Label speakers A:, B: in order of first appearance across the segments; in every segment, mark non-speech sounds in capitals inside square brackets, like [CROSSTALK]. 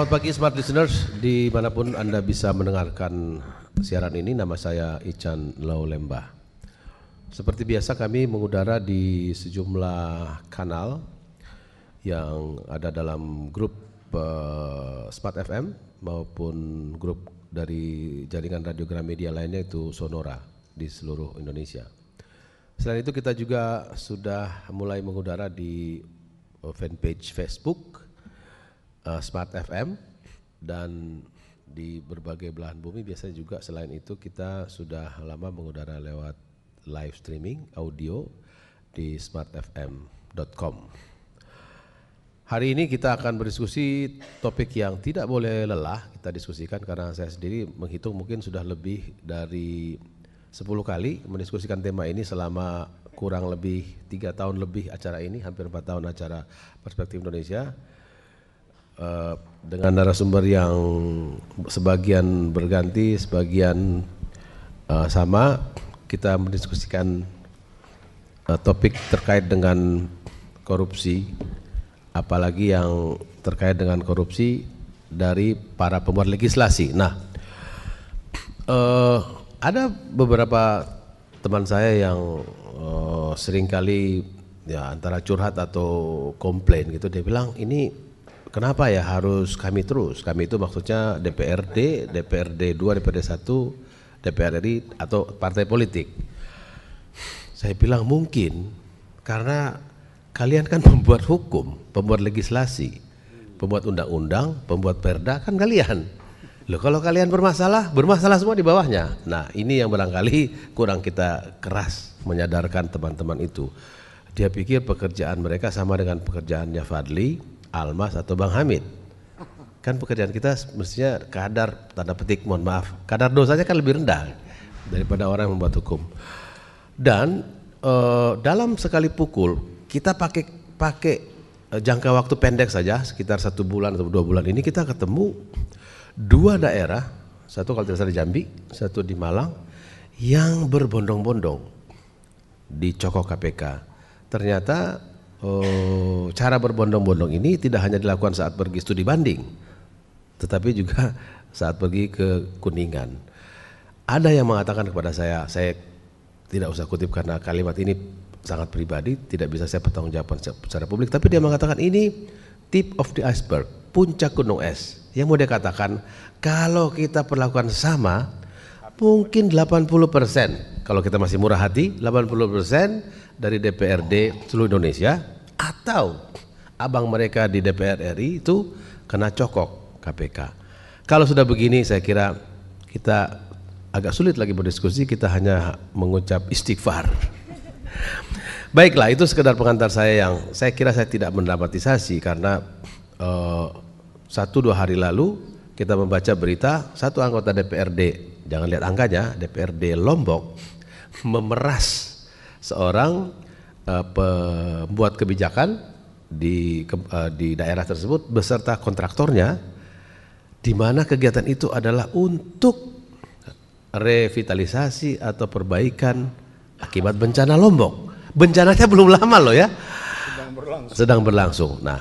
A: Selamat pagi smart listeners dimanapun anda bisa mendengarkan siaran ini nama saya Ican Laulemba. Seperti biasa kami mengudara di sejumlah kanal yang ada dalam grup uh, Smart FM maupun grup dari jaringan radio Gramedia lainnya itu Sonora di seluruh Indonesia. Selain itu kita juga sudah mulai mengudara di eh, fanpage Facebook uh, Smart FM dan di berbagai belahan bumi biasanya juga selain itu kita sudah lama mengudara lewat live streaming audio di smartfm.com. Hari ini kita akan berdiskusi topik yang tidak boleh lelah kita diskusikan karena saya sendiri menghitung mungkin sudah lebih dari 10 kali mendiskusikan tema ini selama kurang lebih tiga tahun lebih acara ini hampir empat tahun acara Perspektif Indonesia Eh, dengan narasumber yang sebagian berganti, sebagian uh, sama, kita mendiskusikan uh, topik terkait dengan korupsi, apalagi yang terkait dengan korupsi dari para pembuat legislasi. Nah, uh, ada beberapa teman saya yang uh, seringkali ya antara curhat atau komplain gitu dia bilang ini Kenapa ya harus kami terus? Kami itu maksudnya DPRD, DPRD 2, DPRD 1, DPRD RI atau partai politik. Saya bilang mungkin karena kalian kan pembuat hukum, pembuat legislasi, pembuat undang-undang, pembuat perda kan kalian. Loh kalau kalian bermasalah, bermasalah semua di bawahnya. Nah ini yang barangkali kurang kita keras menyadarkan teman-teman itu. Dia pikir pekerjaan mereka sama dengan pekerjaannya Fadli, Almas atau Bang Hamid. Kan pekerjaan kita mestinya kadar tanda petik, mohon maaf, kadar dosanya kan lebih rendah daripada orang yang membuat hukum. Dan e, dalam sekali pukul kita pakai pakai eh, jangka waktu pendek saja sekitar satu bulan atau dua bulan ini kita ketemu dua daerah satu kalau tidak salah di Jambi satu di Malang yang berbondong-bondong di cokok KPK ternyata oh, cara berbondong-bondong ini tidak hanya dilakukan saat pergi studi banding, tetapi juga [LAUGHS] saat pergi ke Kuningan. Ada yang mengatakan kepada saya, saya tidak usah kutip karena kalimat ini sangat pribadi, tidak bisa saya pertanggungjawabkan secara publik, tapi dia mengatakan ini tip of the iceberg, puncak gunung es. Yang mau dia katakan, kalau kita perlakukan sama, mungkin 80% persen kalau kita masih murah hati 80% persen dari DPRD seluruh Indonesia atau abang mereka di DPR RI itu kena cokok KPK. Kalau sudah begini saya kira kita agak sulit lagi berdiskusi kita hanya mengucap istighfar. Baiklah itu sekedar pengantar saya yang saya kira saya tidak mendramatisasi karena uh, satu dua hari lalu kita membaca berita satu anggota DPRD jangan lihat angkanya, DPRD Lombok memeras seorang uh, pembuat kebijakan di ke, uh, di daerah tersebut beserta kontraktornya di mana kegiatan itu adalah untuk revitalisasi atau perbaikan akibat bencana Lombok. Bencananya belum lama loh ya. Sedang berlangsung. Sedang berlangsung. Nah,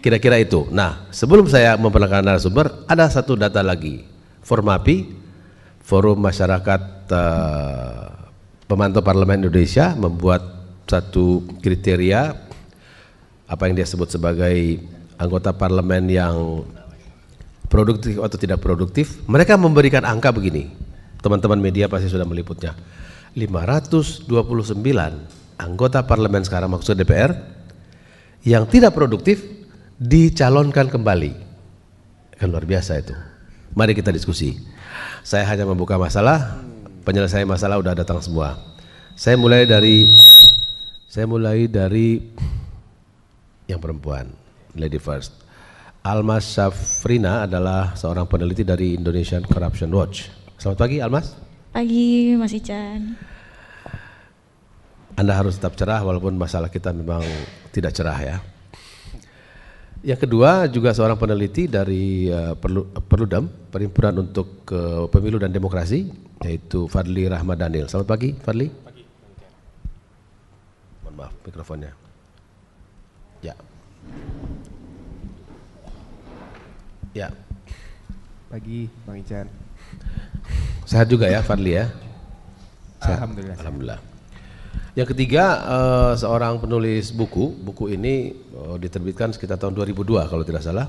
A: kira-kira itu. Nah, sebelum saya memperkenalkan narasumber, ada satu data lagi. Formapi Forum Masyarakat uh, Pemantau Parlemen Indonesia membuat satu kriteria apa yang dia sebut sebagai anggota parlemen yang produktif atau tidak produktif. Mereka memberikan angka begini. Teman-teman media pasti sudah meliputnya. 529 anggota parlemen sekarang maksud DPR yang tidak produktif dicalonkan kembali. Kan luar biasa itu. Mari kita diskusi. Saya hanya membuka masalah, penyelesaian masalah udah datang semua. Saya mulai dari saya mulai dari yang perempuan, lady first. Almas Safrina adalah seorang peneliti dari Indonesian Corruption Watch. Selamat pagi Almas.
B: Pagi Mas Ican.
A: Anda harus tetap cerah walaupun masalah kita memang tidak cerah ya. Yang kedua juga seorang peneliti dari uh, Perludem, Perhimpunan untuk uh, Pemilu dan Demokrasi, yaitu Fadli Rahmat Daniel. Selamat pagi, Fadli. Pagi. Mohon maaf mikrofonnya. Ya. Ya. Pagi, Bang Ican. Sehat juga ya, Fadli ya. Sehat. Alhamdulillah. Alhamdulillah. Yang ketiga uh, seorang penulis buku, buku ini uh, diterbitkan sekitar tahun 2002 kalau tidak salah.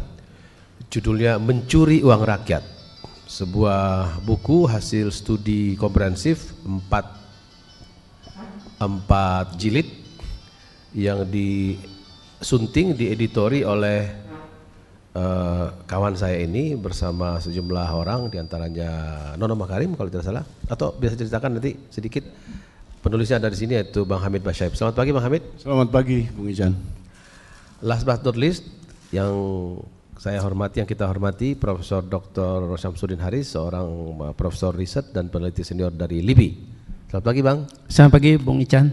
A: Judulnya Mencuri Uang Rakyat. Sebuah buku hasil studi komprehensif empat 4 jilid yang disunting dieditori oleh Uh, kawan saya ini bersama sejumlah orang diantaranya Nono Makarim kalau tidak salah atau bisa ceritakan nanti sedikit Penulisnya ada di sini yaitu Bang Hamid Basyaib. Selamat pagi Bang Hamid. Selamat pagi Bung Ijan. Last but not least yang saya hormati yang kita hormati Profesor Dr. Syamsuddin Haris, seorang eh, profesor riset dan peneliti senior dari LIBI. Selamat pagi Bang.
C: Selamat pagi Bung Ican.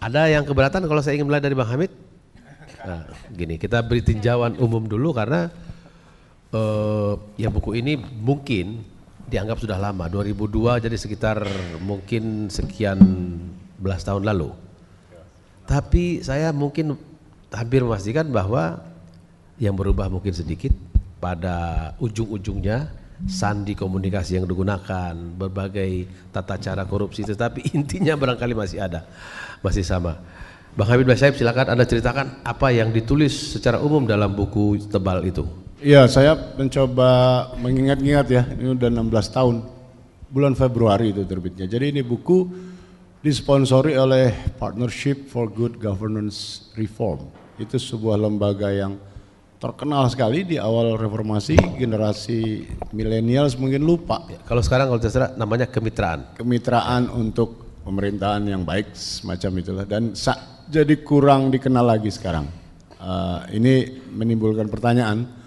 A: Ada yang keberatan kalau saya ingin mulai dari Bang Hamid? Nah, gini, kita beri tinjauan umum dulu karena uh, ya buku ini mungkin dianggap sudah lama 2002 jadi sekitar mungkin sekian belas tahun lalu tapi saya mungkin hampir memastikan bahwa yang berubah mungkin sedikit pada ujung-ujungnya sandi komunikasi yang digunakan, berbagai tata cara korupsi, tetapi [LAUGHS] intinya barangkali masih ada, masih sama. Bang Habib Basyaib silakan Anda ceritakan apa yang ditulis secara umum dalam buku tebal itu.
D: Ya, saya mencoba mengingat-ingat ya, ini udah 16 tahun. Bulan Februari itu terbitnya. Jadi ini buku disponsori oleh Partnership for Good Governance Reform. Itu sebuah lembaga yang terkenal sekali di awal reformasi generasi milenial mungkin lupa. kalau sekarang kalau tidak namanya kemitraan. Kemitraan untuk pemerintahan yang baik semacam itulah dan jadi kurang dikenal lagi sekarang. Uh, ini menimbulkan pertanyaan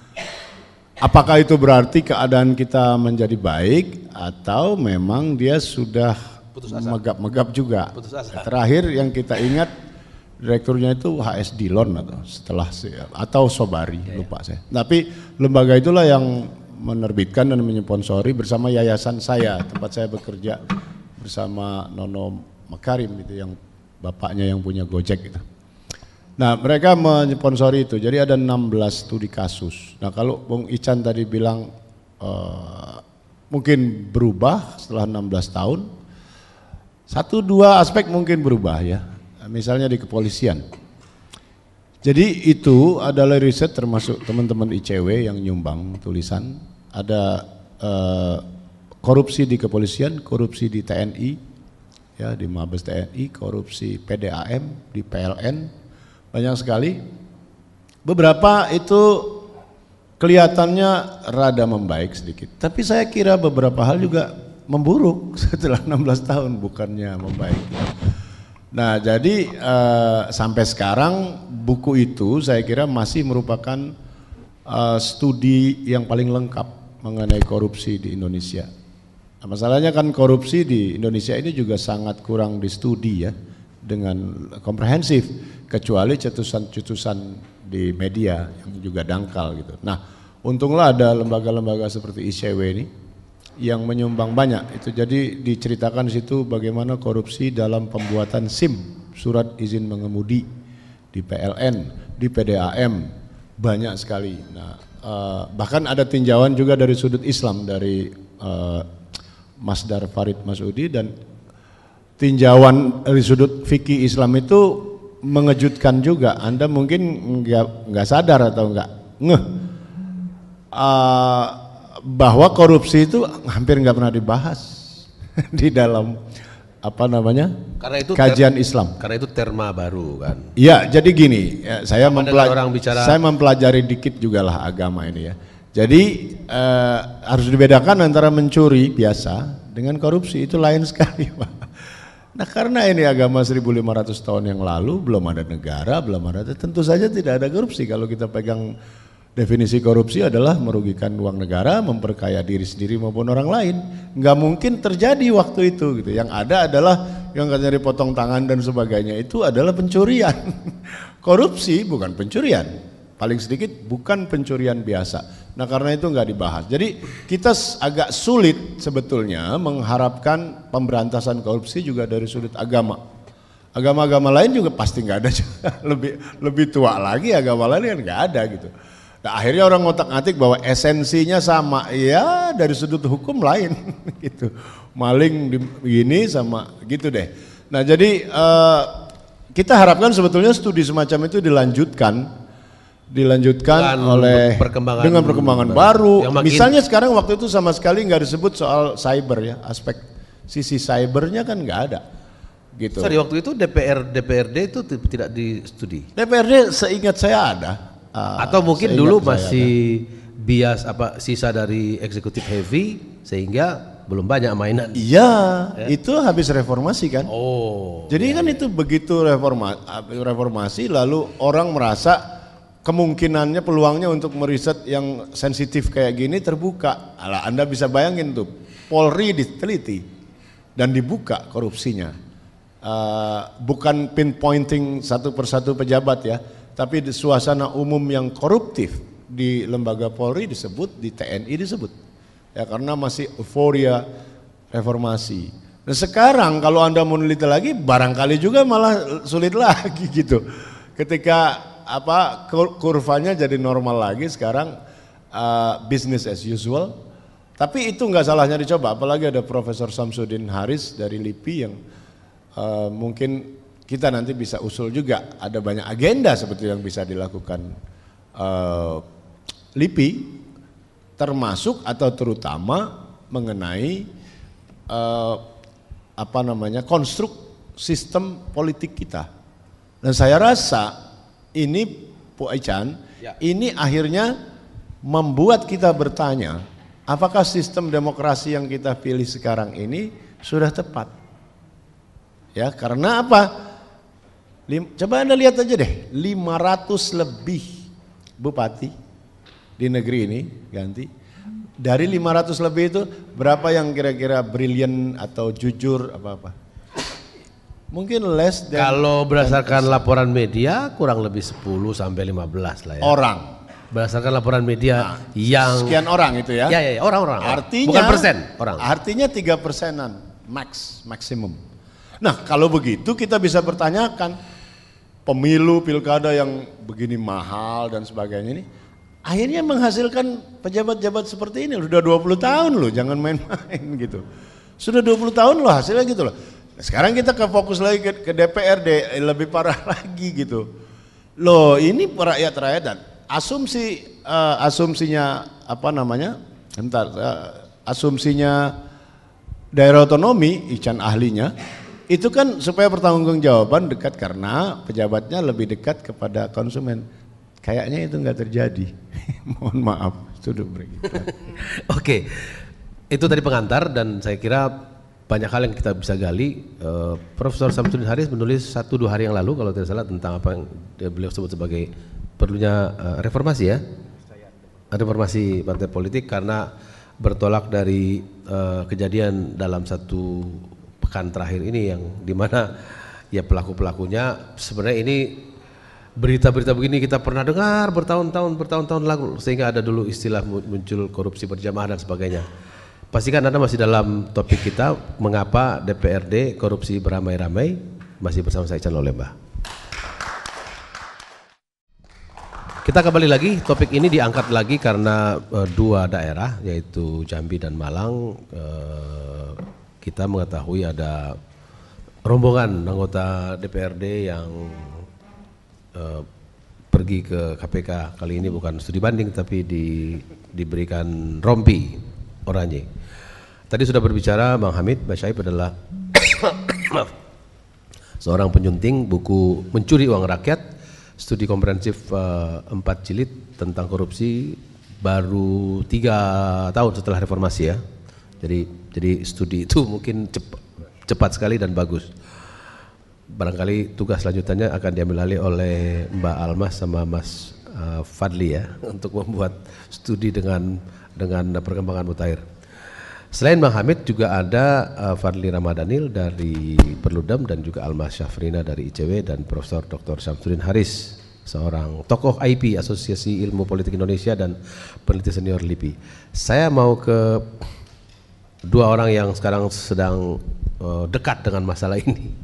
D: Apakah itu berarti keadaan kita menjadi baik atau memang dia sudah megap-megap juga? Terakhir yang kita ingat direkturnya itu HS Dilon atau setelah atau Sobari ya, ya. lupa saya. Tapi lembaga itulah yang menerbitkan dan menyponsori bersama yayasan saya tempat saya bekerja bersama Nono Makarim itu yang bapaknya yang punya Gojek itu. Nah, mereka menyponsori itu. Jadi ada 16 studi kasus. Nah, kalau Bung Ican tadi bilang uh, mungkin berubah setelah 16 tahun, satu dua aspek mungkin berubah ya. Misalnya di kepolisian. Jadi itu adalah riset termasuk teman-teman ICW yang nyumbang tulisan ada uh, korupsi di kepolisian, korupsi di TNI, ya di Mabes TNI, korupsi PDAM di PLN, banyak sekali. Beberapa itu kelihatannya rada membaik sedikit, tapi saya kira beberapa hal juga memburuk [LAUGHS] setelah 16 tahun bukannya membaik. Nah, jadi uh, sampai sekarang buku itu saya kira masih merupakan uh, studi yang paling lengkap mengenai korupsi di Indonesia. Nah, masalahnya kan korupsi di Indonesia ini juga sangat kurang di studi ya dengan komprehensif kecuali cetusan-cetusan di media yang juga dangkal gitu. Nah, untunglah ada lembaga-lembaga seperti ICW ini yang menyumbang banyak. Itu jadi diceritakan di situ bagaimana korupsi dalam pembuatan SIM, surat izin mengemudi di PLN, di PDAM banyak sekali. Nah, eh, bahkan ada tinjauan juga dari sudut Islam dari uh, eh, Mas Farid Masudi dan tinjauan dari sudut fikih Islam itu mengejutkan juga. Anda mungkin nggak nggak sadar atau nggak ngeh uh, bahwa korupsi itu hampir nggak pernah dibahas [LAUGHS] di dalam apa namanya karena itu kajian ter, Islam
A: karena itu terma baru kan
D: Iya. jadi gini ya, saya mempelajari orang bicara saya mempelajari dikit juga lah agama ini ya jadi eh, harus dibedakan antara mencuri biasa dengan korupsi itu lain sekali [LAUGHS] pak Nah karena ini agama 1500 tahun yang lalu belum ada negara, belum ada tentu saja tidak ada korupsi kalau kita pegang Definisi korupsi adalah merugikan uang negara, memperkaya diri sendiri maupun orang lain. Nggak mungkin terjadi waktu itu gitu. Yang ada adalah yang katanya dipotong tangan dan sebagainya itu adalah pencurian. [LAUGHS] Korupsi bukan pencurian. Paling sedikit bukan pencurian biasa. Nah karena itu nggak dibahas. Jadi kita agak sulit sebetulnya mengharapkan pemberantasan korupsi juga dari sudut agama. Agama-agama lain juga pasti nggak ada. [LAUGHS] lebih lebih tua lagi agama lain kan nggak ada gitu. Nah, akhirnya orang ngotak-atik bahwa esensinya sama, ya dari sudut hukum lain [LAUGHS] gitu. Maling begini sama gitu deh. Nah jadi uh, kita harapkan sebetulnya studi semacam itu dilanjutkan dilanjutkan dengan oleh perkembangan dengan perkembangan baru. baru. Misalnya sekarang waktu itu sama sekali nggak disebut soal cyber ya, aspek sisi cybernya kan nggak ada. Gitu. Sorry,
A: waktu itu DPR DPRD itu tidak di studi.
D: DPRD seingat saya ada.
A: Uh, Atau mungkin dulu masih ada. bias apa sisa dari eksekutif heavy sehingga
D: belum banyak mainan. Iya, ya. itu habis reformasi kan. Oh. Jadi ya, kan ya. itu begitu reforma ah, reformasi lalu orang merasa kemungkinannya peluangnya untuk meriset yang sensitif kayak gini terbuka. Ala Anda bisa bayangin tuh, Polri diteliti dan dibuka korupsinya. Uh, bukan pinpointing satu persatu pejabat ya, tapi di suasana umum yang koruptif di lembaga Polri disebut, di TNI disebut. Ya karena masih euforia reformasi. Nah sekarang kalau Anda meneliti lagi barangkali juga malah sulit [LAUGHS] lagi gitu. Ketika apa kurvanya jadi normal lagi sekarang uh, business as usual. Tapi itu nggak salahnya dicoba, apalagi ada Profesor Samsudin Haris dari LIPI yang uh, mungkin kita nanti bisa usul juga ada banyak agenda seperti yang bisa dilakukan uh, eh, LIPI termasuk atau terutama mengenai uh, apa namanya konstruk sistem politik kita. Dan saya rasa ini Bu Aichan, ya. ini akhirnya membuat kita bertanya, apakah sistem demokrasi yang kita pilih sekarang ini sudah tepat? Ya, karena apa? Lim, coba Anda lihat aja deh, 500 lebih bupati di negeri ini ganti. Dari 500 lebih itu berapa yang kira-kira brilian atau jujur apa-apa? Mungkin less than
A: Kalau berdasarkan 10%. laporan media kurang lebih 10 sampai 15 lah ya. Orang.
D: Berdasarkan laporan media nah, yang sekian orang itu ya. Ya ya, orang-orang. Ya, Artinya bukan persen, orang. Artinya 3 persenan max maksimum. Nah, kalau begitu kita bisa bertanyakan pemilu pilkada yang begini mahal dan sebagainya ini akhirnya menghasilkan pejabat-pejabat seperti ini sudah 20 tahun loh jangan main-main [LAUGHS] gitu sudah 20 tahun loh hasilnya gitu loh Nah, sekarang kita ke fokus lagi ke, ke DPRD lebih parah [LAUGHS] lagi gitu. Loh, ini rakyat rakyat dan asumsi uh, asumsinya apa namanya? Bentar, uh, asumsinya daerah otonomi, Ican ahlinya, itu kan supaya pertanggungjawaban dekat karena pejabatnya lebih dekat kepada konsumen. Kayaknya itu nggak terjadi. [LAUGHS] Mohon maaf, sudah begitu. [LAUGHS] Oke, okay. itu tadi pengantar
A: dan saya kira banyak hal yang kita bisa gali. Uh, Profesor Samsudin Haris menulis satu dua hari yang lalu kalau tidak salah tentang apa yang beliau sebut sebagai perlunya uh, reformasi ya, reformasi partai politik karena bertolak dari uh, kejadian dalam satu pekan terakhir ini yang dimana ya pelaku pelakunya sebenarnya ini berita-berita begini kita pernah dengar bertahun-tahun bertahun-tahun lalu sehingga ada dulu istilah muncul korupsi berjamaah dan sebagainya. Pastikan Anda masih dalam topik kita mengapa DPRD korupsi beramai-ramai masih bersama saya Chan Lolemba. Kita kembali lagi topik ini diangkat lagi karena e, dua daerah yaitu Jambi dan Malang e, kita mengetahui ada rombongan anggota DPRD yang e, pergi ke KPK kali ini bukan studi banding tapi di, diberikan rompi oranye. Tadi sudah berbicara Bang Hamid, Bang Syaib adalah
D: [COUGHS]
A: seorang penyunting buku Mencuri Uang Rakyat, studi komprehensif uh, eh, 4 jilid tentang korupsi baru tiga tahun setelah reformasi ya. Jadi jadi studi itu mungkin cepat, cepat sekali dan bagus. Barangkali tugas selanjutnya akan diambil alih oleh Mbak Almas sama Mas uh, Fadli ya [LAUGHS] untuk membuat studi dengan dengan perkembangan mutakhir. Selain Bang Hamid juga ada uh, Fadli Ramadhanil dari Perludem dan juga Alma Syafrina dari ICW dan Profesor Dr. Syamsuddin Haris seorang tokoh IP Asosiasi Ilmu Politik Indonesia dan peneliti senior LIPI. Saya mau ke dua orang yang sekarang sedang uh, dekat dengan masalah ini.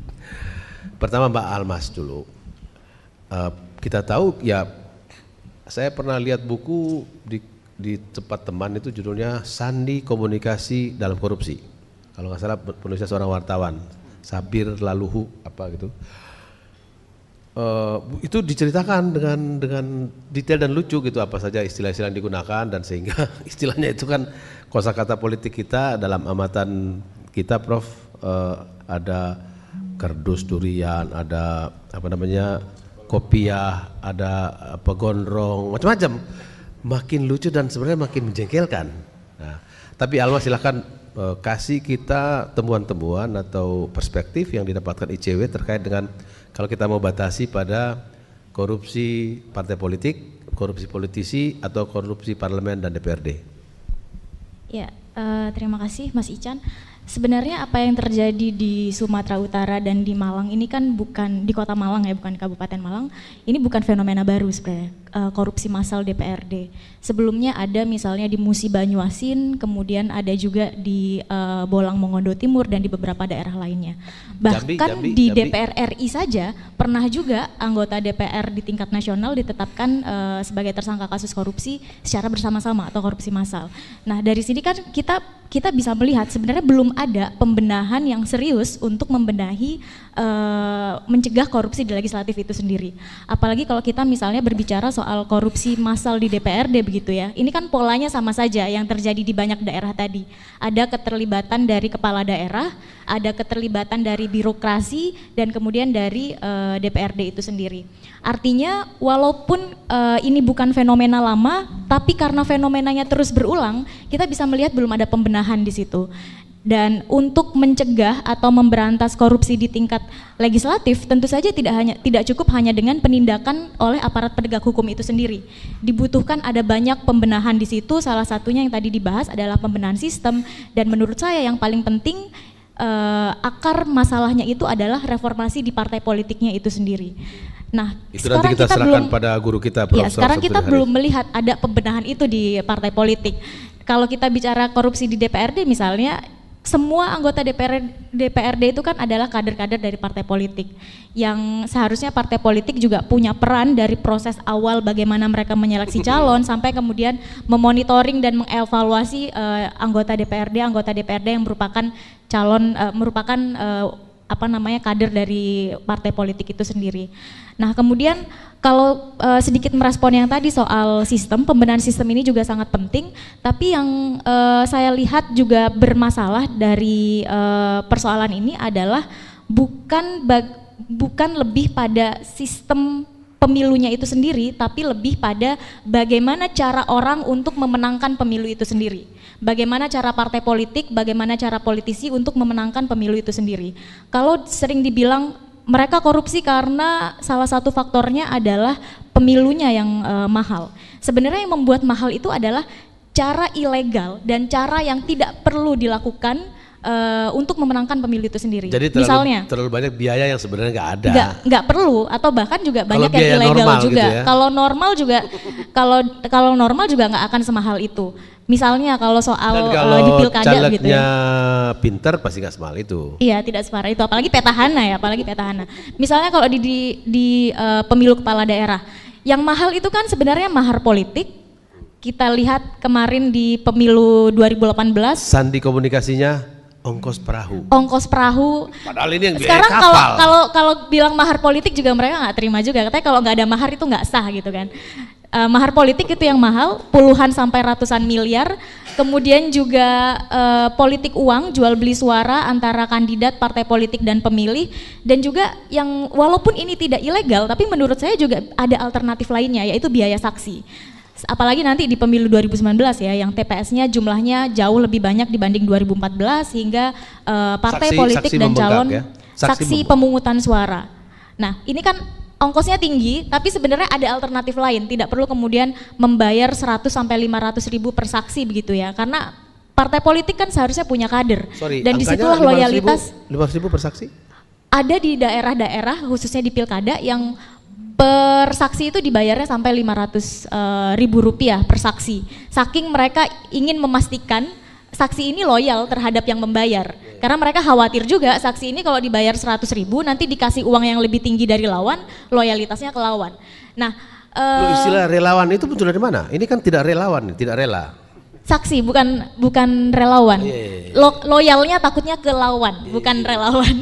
A: Pertama Mbak Almas dulu. Uh, kita tahu ya saya pernah lihat buku di di tempat teman itu judulnya Sandi Komunikasi dalam Korupsi. Kalau nggak salah penulisnya seorang wartawan, Sabir Laluhu apa gitu. Uh, itu diceritakan dengan dengan detail dan lucu gitu apa saja istilah-istilah yang digunakan dan sehingga [LAUGHS] istilahnya itu kan kosakata politik kita dalam amatan kita Prof uh, ada kerdus durian, ada apa namanya kopiah, ada apa gondrong, macam-macam makin lucu dan sebenarnya makin menjengkelkan. Nah, tapi Alma silahkan eh, kasih kita temuan-temuan atau perspektif yang didapatkan ICW terkait dengan kalau kita mau batasi pada korupsi partai politik, korupsi politisi atau korupsi parlemen dan DPRD.
B: Ya, uh, terima kasih Mas Ican. Sebenarnya apa yang terjadi di Sumatera Utara dan di Malang ini kan bukan di Kota Malang ya, bukan di Kabupaten Malang. Ini bukan fenomena baru sebenarnya Eh, korupsi massal DPRD. Sebelumnya ada misalnya di Musi Banyuasin, kemudian ada juga di uh, Bolang Mongondo Timur dan di beberapa daerah lainnya. Bahkan jambi, jambi, di DPR RI saja pernah juga anggota DPR di tingkat nasional ditetapkan uh, sebagai tersangka kasus korupsi secara bersama-sama atau korupsi massal. Nah, dari sini kan kita kita bisa melihat sebenarnya belum ada pembenahan yang serius untuk membenahi Eh, mencegah korupsi di legislatif itu sendiri. Apalagi kalau kita misalnya berbicara soal korupsi massal di DPRD begitu ya. Ini kan polanya sama saja yang terjadi di banyak daerah tadi. Ada keterlibatan dari kepala daerah, ada keterlibatan dari birokrasi dan kemudian dari uh, eh, DPRD itu sendiri. Artinya walaupun uh, ini bukan fenomena lama, tapi karena fenomenanya terus berulang, kita bisa melihat belum ada pembenahan di situ dan untuk mencegah atau memberantas korupsi di tingkat legislatif tentu saja tidak hanya tidak cukup hanya dengan penindakan oleh aparat penegak hukum itu sendiri. Dibutuhkan ada banyak pembenahan di situ salah satunya yang tadi dibahas adalah pembenahan sistem dan menurut saya yang paling penting eh, akar masalahnya itu adalah reformasi di partai politiknya itu sendiri. Nah, itu sekarang kita, kita serahkan belum, pada
A: guru kita. Iya, Prof. Ya, sekarang kita hari. belum
B: melihat ada pembenahan itu di partai politik. Kalau kita bicara korupsi di DPRD misalnya, semua anggota DPR, DPRD itu kan adalah kader-kader dari partai politik yang seharusnya partai politik juga punya peran dari proses awal bagaimana mereka menyeleksi calon [LAUGHS] sampai kemudian memonitoring dan mengevaluasi uh, anggota DPRD anggota DPRD yang merupakan calon uh, merupakan eh, apa namanya kader dari partai politik itu sendiri. Nah, kemudian kalau e, sedikit merespon yang tadi soal sistem pembenahan sistem ini juga sangat penting, tapi yang e, saya lihat juga bermasalah dari e, persoalan ini adalah bukan bag, bukan lebih pada sistem pemilunya itu sendiri, tapi lebih pada bagaimana cara orang untuk memenangkan pemilu itu sendiri. Bagaimana cara partai politik, bagaimana cara politisi untuk memenangkan pemilu itu sendiri. Kalau sering dibilang mereka korupsi karena salah satu faktornya adalah pemilunya yang e, mahal. Sebenarnya yang membuat mahal itu adalah cara ilegal dan cara yang tidak perlu dilakukan uh, untuk memenangkan pemilu itu sendiri. Jadi terlalu, misalnya
A: terlalu banyak biaya yang sebenarnya nggak ada. Nggak
B: nggak perlu atau bahkan juga banyak yang ilegal juga. Gitu ya? Kalau normal juga [LAUGHS] kalau kalau normal juga nggak akan semahal itu. Misalnya kalau soal Dan eh, kalau di pilkada gitu ya.
A: pinter pasti nggak semahal itu.
B: Iya tidak separah itu apalagi petahana ya apalagi petahana. Misalnya kalau di di, di uh, pemilu kepala daerah yang mahal itu kan sebenarnya mahar politik kita lihat kemarin di pemilu 2018
A: sandi komunikasinya Ongkos perahu.
B: Ongkos perahu.
A: Padahal ini yang Sekarang kalau kalau
B: kalau bilang mahar politik juga mereka nggak terima juga. Katanya kalau nggak ada mahar itu nggak sah gitu kan. Uh, mahar politik itu yang mahal, puluhan sampai ratusan miliar. Kemudian juga uh, politik uang, jual beli suara antara kandidat, partai politik dan pemilih. Dan juga yang walaupun ini tidak ilegal, tapi menurut saya juga ada alternatif lainnya yaitu biaya saksi apalagi nanti di pemilu 2019 ya yang TPS-nya jumlahnya jauh lebih banyak dibanding 2014 sehingga uh, partai saksi, politik saksi dan calon ya? saksi, saksi pemungutan suara. Nah, ini kan ongkosnya tinggi, tapi sebenarnya ada alternatif lain, tidak perlu kemudian membayar 100 sampai 500 ribu per saksi begitu ya. Karena partai politik kan seharusnya punya kader. Sorry, dan disitulah loyalitas
A: 500 ribu, 500 ribu per saksi?
B: Ada di daerah-daerah khususnya di pilkada yang per saksi itu dibayarnya sampai 500 uh, eh, ribu rupiah per saksi. Saking mereka ingin memastikan saksi ini loyal terhadap yang membayar. Karena mereka khawatir juga saksi ini kalau dibayar 100 ribu nanti dikasih uang yang lebih tinggi dari lawan, loyalitasnya ke lawan. Nah, uh, istilah
A: relawan itu muncul dari mana? Ini kan tidak relawan, tidak rela
B: saksi bukan bukan relawan iya, iya, iya. Lo, loyalnya takutnya ke lawan bukan relawan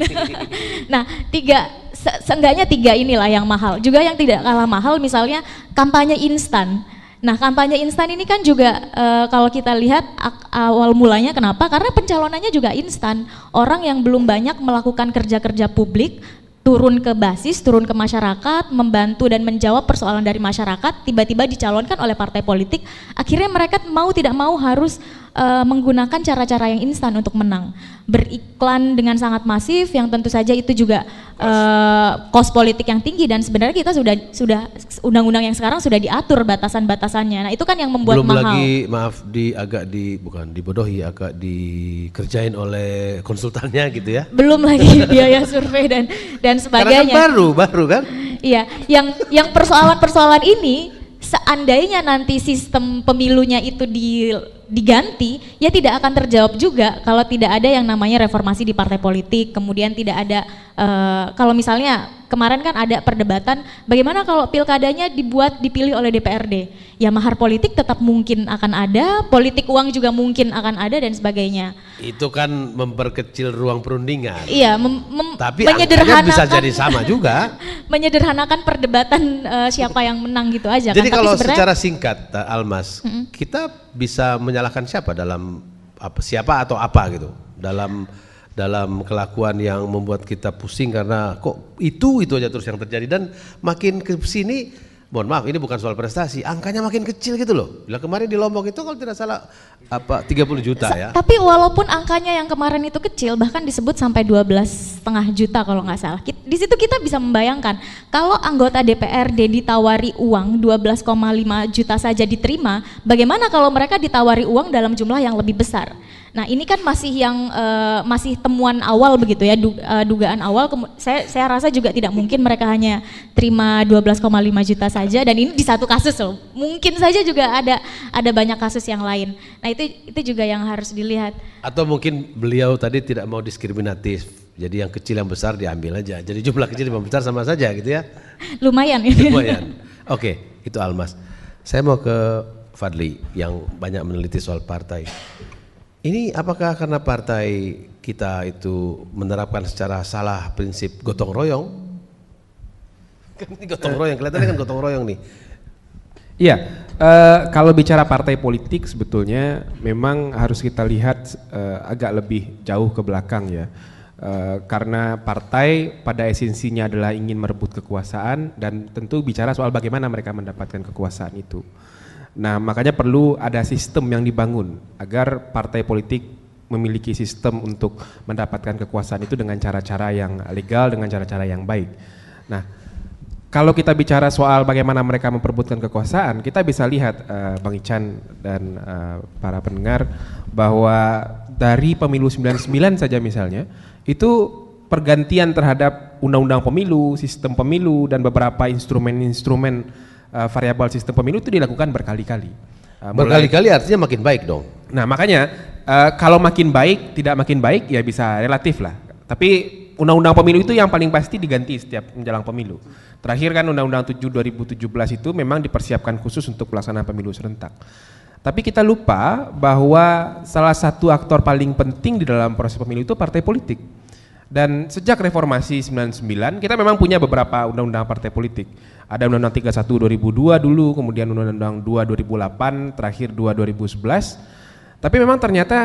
B: [LAUGHS] nah tiga se seenggaknya tiga inilah yang mahal. Juga yang tidak kalah mahal misalnya kampanye instan. Nah kampanye instan ini kan juga e, kalau kita lihat awal mulanya kenapa? Karena pencalonannya juga instan. Orang yang belum banyak melakukan kerja-kerja publik turun ke basis, turun ke masyarakat, membantu dan menjawab persoalan dari masyarakat, tiba-tiba dicalonkan oleh partai politik, akhirnya mereka mau tidak mau harus uh, menggunakan cara-cara yang instan untuk menang. Beriklan dengan sangat masif yang tentu saja itu juga uh, kos politik yang tinggi dan sebenarnya kita sudah sudah undang-undang yang sekarang sudah diatur batasan-batasannya. Nah, itu kan yang membuat Belum mahal. lagi
A: maaf di agak di bukan dibodohi agak dikerjain oleh konsultannya gitu ya. Belum lagi [LAUGHS] biaya
B: survei dan dan kan sebagainya. kan baru, baru kan? Iya, yang yang persoalan-persoalan ini seandainya nanti sistem pemilunya itu di diganti, ya tidak akan terjawab juga kalau tidak ada yang namanya reformasi di partai politik, kemudian tidak ada Eh, kalau misalnya kemarin kan ada perdebatan bagaimana kalau pilkadanya dibuat dipilih oleh DPRD ya mahar politik tetap mungkin akan ada politik uang juga mungkin akan ada dan sebagainya
A: itu kan memperkecil ruang perundingan
B: iya mem tapi menyederhanakan bisa jadi sama juga [LAUGHS] menyederhanakan perdebatan uh, siapa yang menang gitu aja kan. jadi kan? kalau tapi secara
A: singkat eh, Almas mm -hmm. kita bisa menyalahkan siapa dalam apa, siapa atau apa gitu dalam dalam kelakuan yang membuat kita pusing karena kok itu itu aja terus yang terjadi dan makin ke sini mohon maaf ini bukan soal prestasi angkanya makin kecil gitu loh bila kemarin di Lombok itu kalau tidak salah apa 30 juta ya
B: tapi walaupun angkanya yang kemarin itu kecil bahkan disebut sampai 12 setengah juta kalau nggak salah di situ kita bisa membayangkan kalau anggota DPRD ditawari uang 12,5 juta saja diterima bagaimana kalau mereka ditawari uang dalam jumlah yang lebih besar Nah ini kan masih yang uh, masih temuan awal begitu ya du, uh, dugaan awal. Saya saya rasa juga tidak mungkin mereka hanya terima 12,5 juta saja dan ini di satu kasus loh. Mungkin saja juga ada ada banyak kasus yang lain. Nah itu itu juga yang harus dilihat.
A: Atau mungkin beliau tadi tidak mau diskriminatif. Jadi yang kecil yang besar diambil aja. Jadi jumlah kecil yang besar sama saja gitu ya.
B: Lumayan. [LAUGHS] Lumayan.
A: Oke, itu Almas. Saya mau ke Fadli yang banyak meneliti soal partai. Ini apakah karena partai kita itu menerapkan secara salah prinsip gotong royong? [LAUGHS] Kan ini gotong royong, kelihatannya kan gotong royong nih. Iya, uh,
E: kalau bicara partai politik sebetulnya memang harus kita lihat uh, agak lebih jauh ke belakang ya. Uh, karena partai pada esensinya adalah ingin merebut kekuasaan dan tentu bicara soal bagaimana mereka mendapatkan kekuasaan itu. Nah, makanya perlu ada sistem yang dibangun agar partai politik memiliki sistem untuk mendapatkan kekuasaan itu dengan cara-cara yang legal, dengan cara-cara yang baik. Nah, kalau kita bicara soal bagaimana mereka memperbutkan kekuasaan, kita bisa lihat uh, Bang Ican dan uh, para pendengar bahwa dari pemilu 99 saja misalnya, itu pergantian terhadap undang-undang pemilu, sistem pemilu dan beberapa instrumen-instrumen uh, eh, variabel sistem pemilu itu dilakukan berkali-kali.
A: Uh, berkali-kali
E: artinya makin baik dong. Nah makanya uh, kalau makin baik tidak makin baik ya bisa relatif lah. Tapi undang-undang pemilu itu yang paling pasti diganti setiap menjelang pemilu. Terakhir kan undang-undang 7 2017 itu memang dipersiapkan khusus untuk pelaksanaan pemilu serentak. Tapi kita lupa bahwa salah satu aktor paling penting di dalam proses pemilu itu partai politik. Dan sejak reformasi 99 kita memang punya beberapa undang-undang partai politik. Ada Undang-Undang 31 2002 dulu, kemudian Undang-Undang 2 2008, terakhir 2 2011. Tapi memang ternyata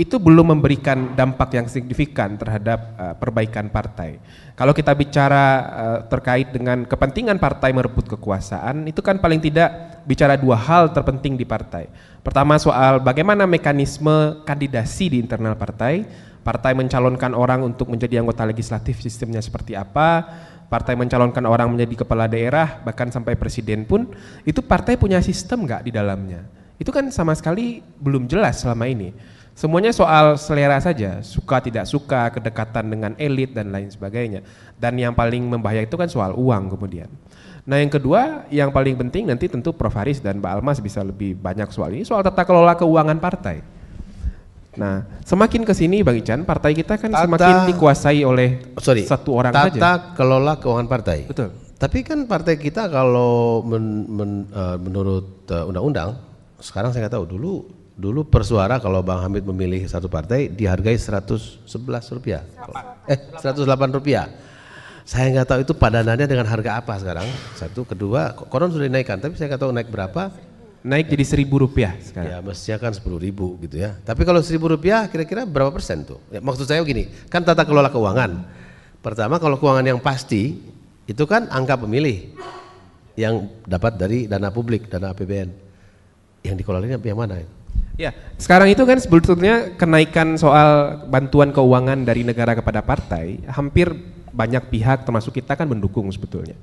E: itu belum memberikan dampak yang signifikan terhadap uh, perbaikan partai. Kalau kita bicara uh, terkait dengan kepentingan partai merebut kekuasaan, itu kan paling tidak bicara dua hal terpenting di partai. Pertama soal bagaimana mekanisme kandidasi di internal partai, partai mencalonkan orang untuk menjadi anggota legislatif sistemnya seperti apa, partai mencalonkan orang menjadi kepala daerah, bahkan sampai presiden pun, itu partai punya sistem nggak di dalamnya? Itu kan sama sekali belum jelas selama ini. Semuanya soal selera saja, suka tidak suka, kedekatan dengan elit dan lain sebagainya. Dan yang paling membahaya itu kan soal uang kemudian. Nah yang kedua, yang paling penting nanti tentu Prof Haris dan Mbak Almas bisa lebih banyak soal ini, soal tata kelola keuangan partai Nah, semakin ke sini Bang Ican, partai kita kan tata, semakin dikuasai oleh sorry, satu orang tata saja. Tata kelola keuangan partai.
A: Betul. Tapi kan partai kita kalau men, men, uh, menurut uh, undang-undang, sekarang saya nggak tahu dulu dulu persuara kalau Bang Hamid memilih satu partai dihargai 111 rupiah. Eh, Eh 108 rupiah. Saya nggak tahu itu padanannya dengan harga apa sekarang. Satu, kedua, konon sudah dinaikkan, tapi saya nggak tahu naik berapa Naik jadi seribu rupiah sekarang. Ya mestinya kan sepuluh ribu gitu ya. Tapi kalau seribu rupiah kira-kira berapa persen tuh? Ya, maksud saya gini, kan tata kelola keuangan. Pertama kalau keuangan yang pasti itu kan angka pemilih yang dapat dari dana publik, dana APBN. Yang dikelola ini yang mana? Ya, sekarang itu kan sebetulnya kenaikan soal
E: bantuan keuangan dari negara kepada partai hampir banyak pihak termasuk kita kan mendukung sebetulnya.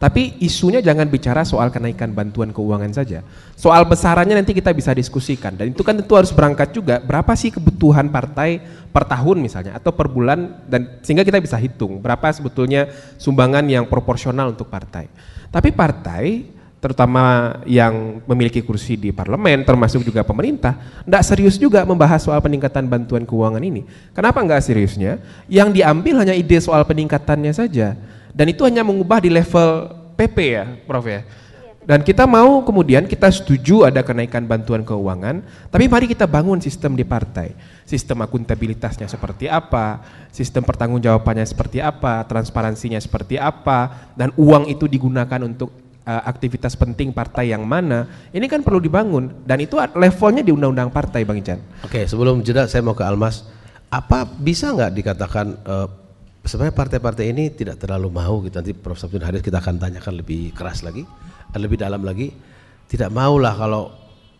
E: Tapi isunya jangan bicara soal kenaikan bantuan keuangan saja. Soal besarannya nanti kita bisa diskusikan. Dan itu kan tentu harus berangkat juga berapa sih kebutuhan partai per tahun misalnya atau per bulan dan sehingga kita bisa hitung berapa sebetulnya sumbangan yang proporsional untuk partai. Tapi partai terutama yang memiliki kursi di parlemen, termasuk juga pemerintah, tidak serius juga membahas soal peningkatan bantuan keuangan ini. Kenapa nggak seriusnya? Yang diambil hanya ide soal peningkatannya saja. Dan itu hanya mengubah di level PP ya, Prof ya. Dan kita mau kemudian kita setuju ada kenaikan bantuan keuangan, tapi mari kita bangun sistem di partai. Sistem akuntabilitasnya seperti apa, sistem pertanggungjawabannya seperti apa, transparansinya seperti apa, dan uang itu digunakan untuk uh, aktivitas penting partai yang mana. Ini kan perlu dibangun
A: dan itu levelnya di undang-undang partai Bang Ican. Oke, sebelum jeda saya mau ke Almas. Apa bisa nggak dikatakan uh, sebenarnya partai-partai ini tidak terlalu mau gitu nanti Prof Sabtun Haris kita akan tanyakan lebih keras lagi lebih dalam lagi tidak maulah kalau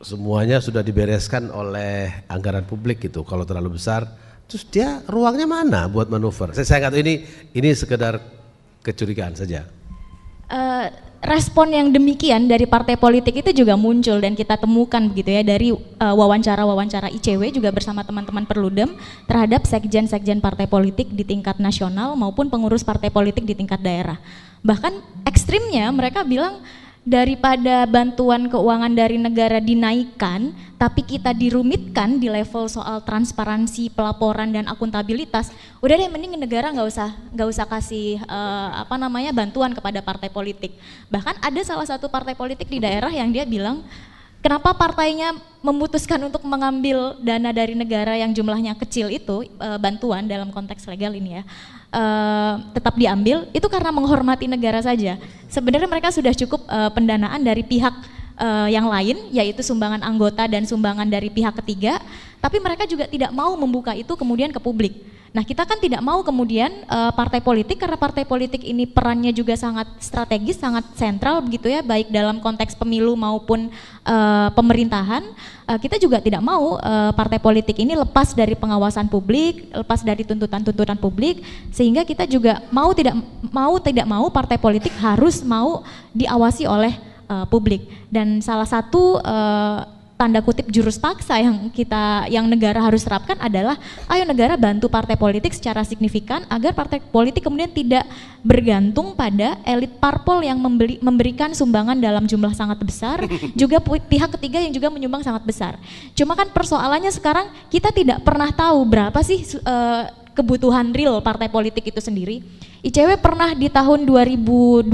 A: semuanya sudah dibereskan oleh anggaran publik gitu kalau terlalu besar terus dia ruangnya mana buat manuver saya saya ingat ini ini sekedar kecurigaan saja
B: uh, respon yang demikian dari partai politik itu juga muncul dan kita temukan begitu ya dari eh, wawancara-wawancara uh, ICW juga bersama teman-teman Perludem terhadap sekjen-sekjen partai politik di tingkat nasional maupun pengurus partai politik di tingkat daerah. Bahkan ekstrimnya mereka bilang daripada bantuan keuangan dari negara dinaikkan, tapi kita dirumitkan di level soal transparansi pelaporan dan akuntabilitas, udah deh mending negara nggak usah nggak usah kasih uh, apa namanya bantuan kepada partai politik. Bahkan ada salah satu partai politik di daerah yang dia bilang kenapa partainya memutuskan untuk mengambil dana dari negara yang jumlahnya kecil itu uh, bantuan dalam konteks legal ini ya Eh, tetap diambil itu karena menghormati negara saja. Sebenarnya mereka sudah cukup uh, pendanaan dari pihak uh, yang lain yaitu sumbangan anggota dan sumbangan dari pihak ketiga, tapi mereka juga tidak mau membuka itu kemudian ke publik. Nah, kita kan tidak mau kemudian uh, partai politik karena partai politik ini perannya juga sangat strategis, sangat sentral begitu ya, baik dalam konteks pemilu maupun uh, pemerintahan. Uh, kita juga tidak mau uh, partai politik ini lepas dari pengawasan publik, lepas dari tuntutan-tuntutan publik, sehingga kita juga mau tidak mau tidak mau partai politik harus mau diawasi oleh publik. Dan salah satu uh, tanda kutip jurus paksa yang kita yang negara harus terapkan adalah ayo negara bantu partai politik secara signifikan agar partai politik kemudian tidak bergantung pada elit parpol yang membeli, memberikan sumbangan dalam jumlah sangat besar [LAUGHS] juga pihak ketiga yang juga menyumbang sangat besar. Cuma kan persoalannya sekarang kita tidak pernah tahu berapa sih uh, kebutuhan real partai politik itu sendiri ICW pernah di tahun 2012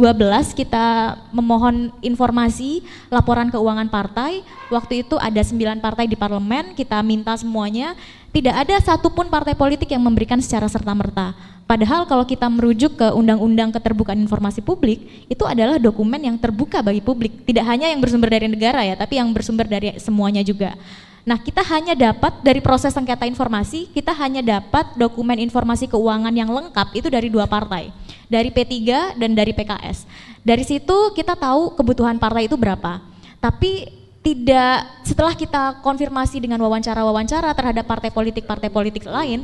B: kita memohon informasi laporan keuangan partai. Waktu itu ada sembilan partai di parlemen, kita minta semuanya. Tidak ada satupun partai politik yang memberikan secara serta-merta. Padahal kalau kita merujuk ke Undang-Undang Keterbukaan Informasi Publik, itu adalah dokumen yang terbuka bagi publik. Tidak hanya yang bersumber dari negara ya, tapi yang bersumber dari semuanya juga. Nah, kita hanya dapat dari proses sengketa informasi, kita hanya dapat dokumen informasi keuangan yang lengkap itu dari dua partai, dari P3 dan dari PKS. Dari situ kita tahu kebutuhan partai itu berapa. Tapi tidak setelah kita konfirmasi dengan wawancara-wawancara terhadap partai politik-partai politik lain,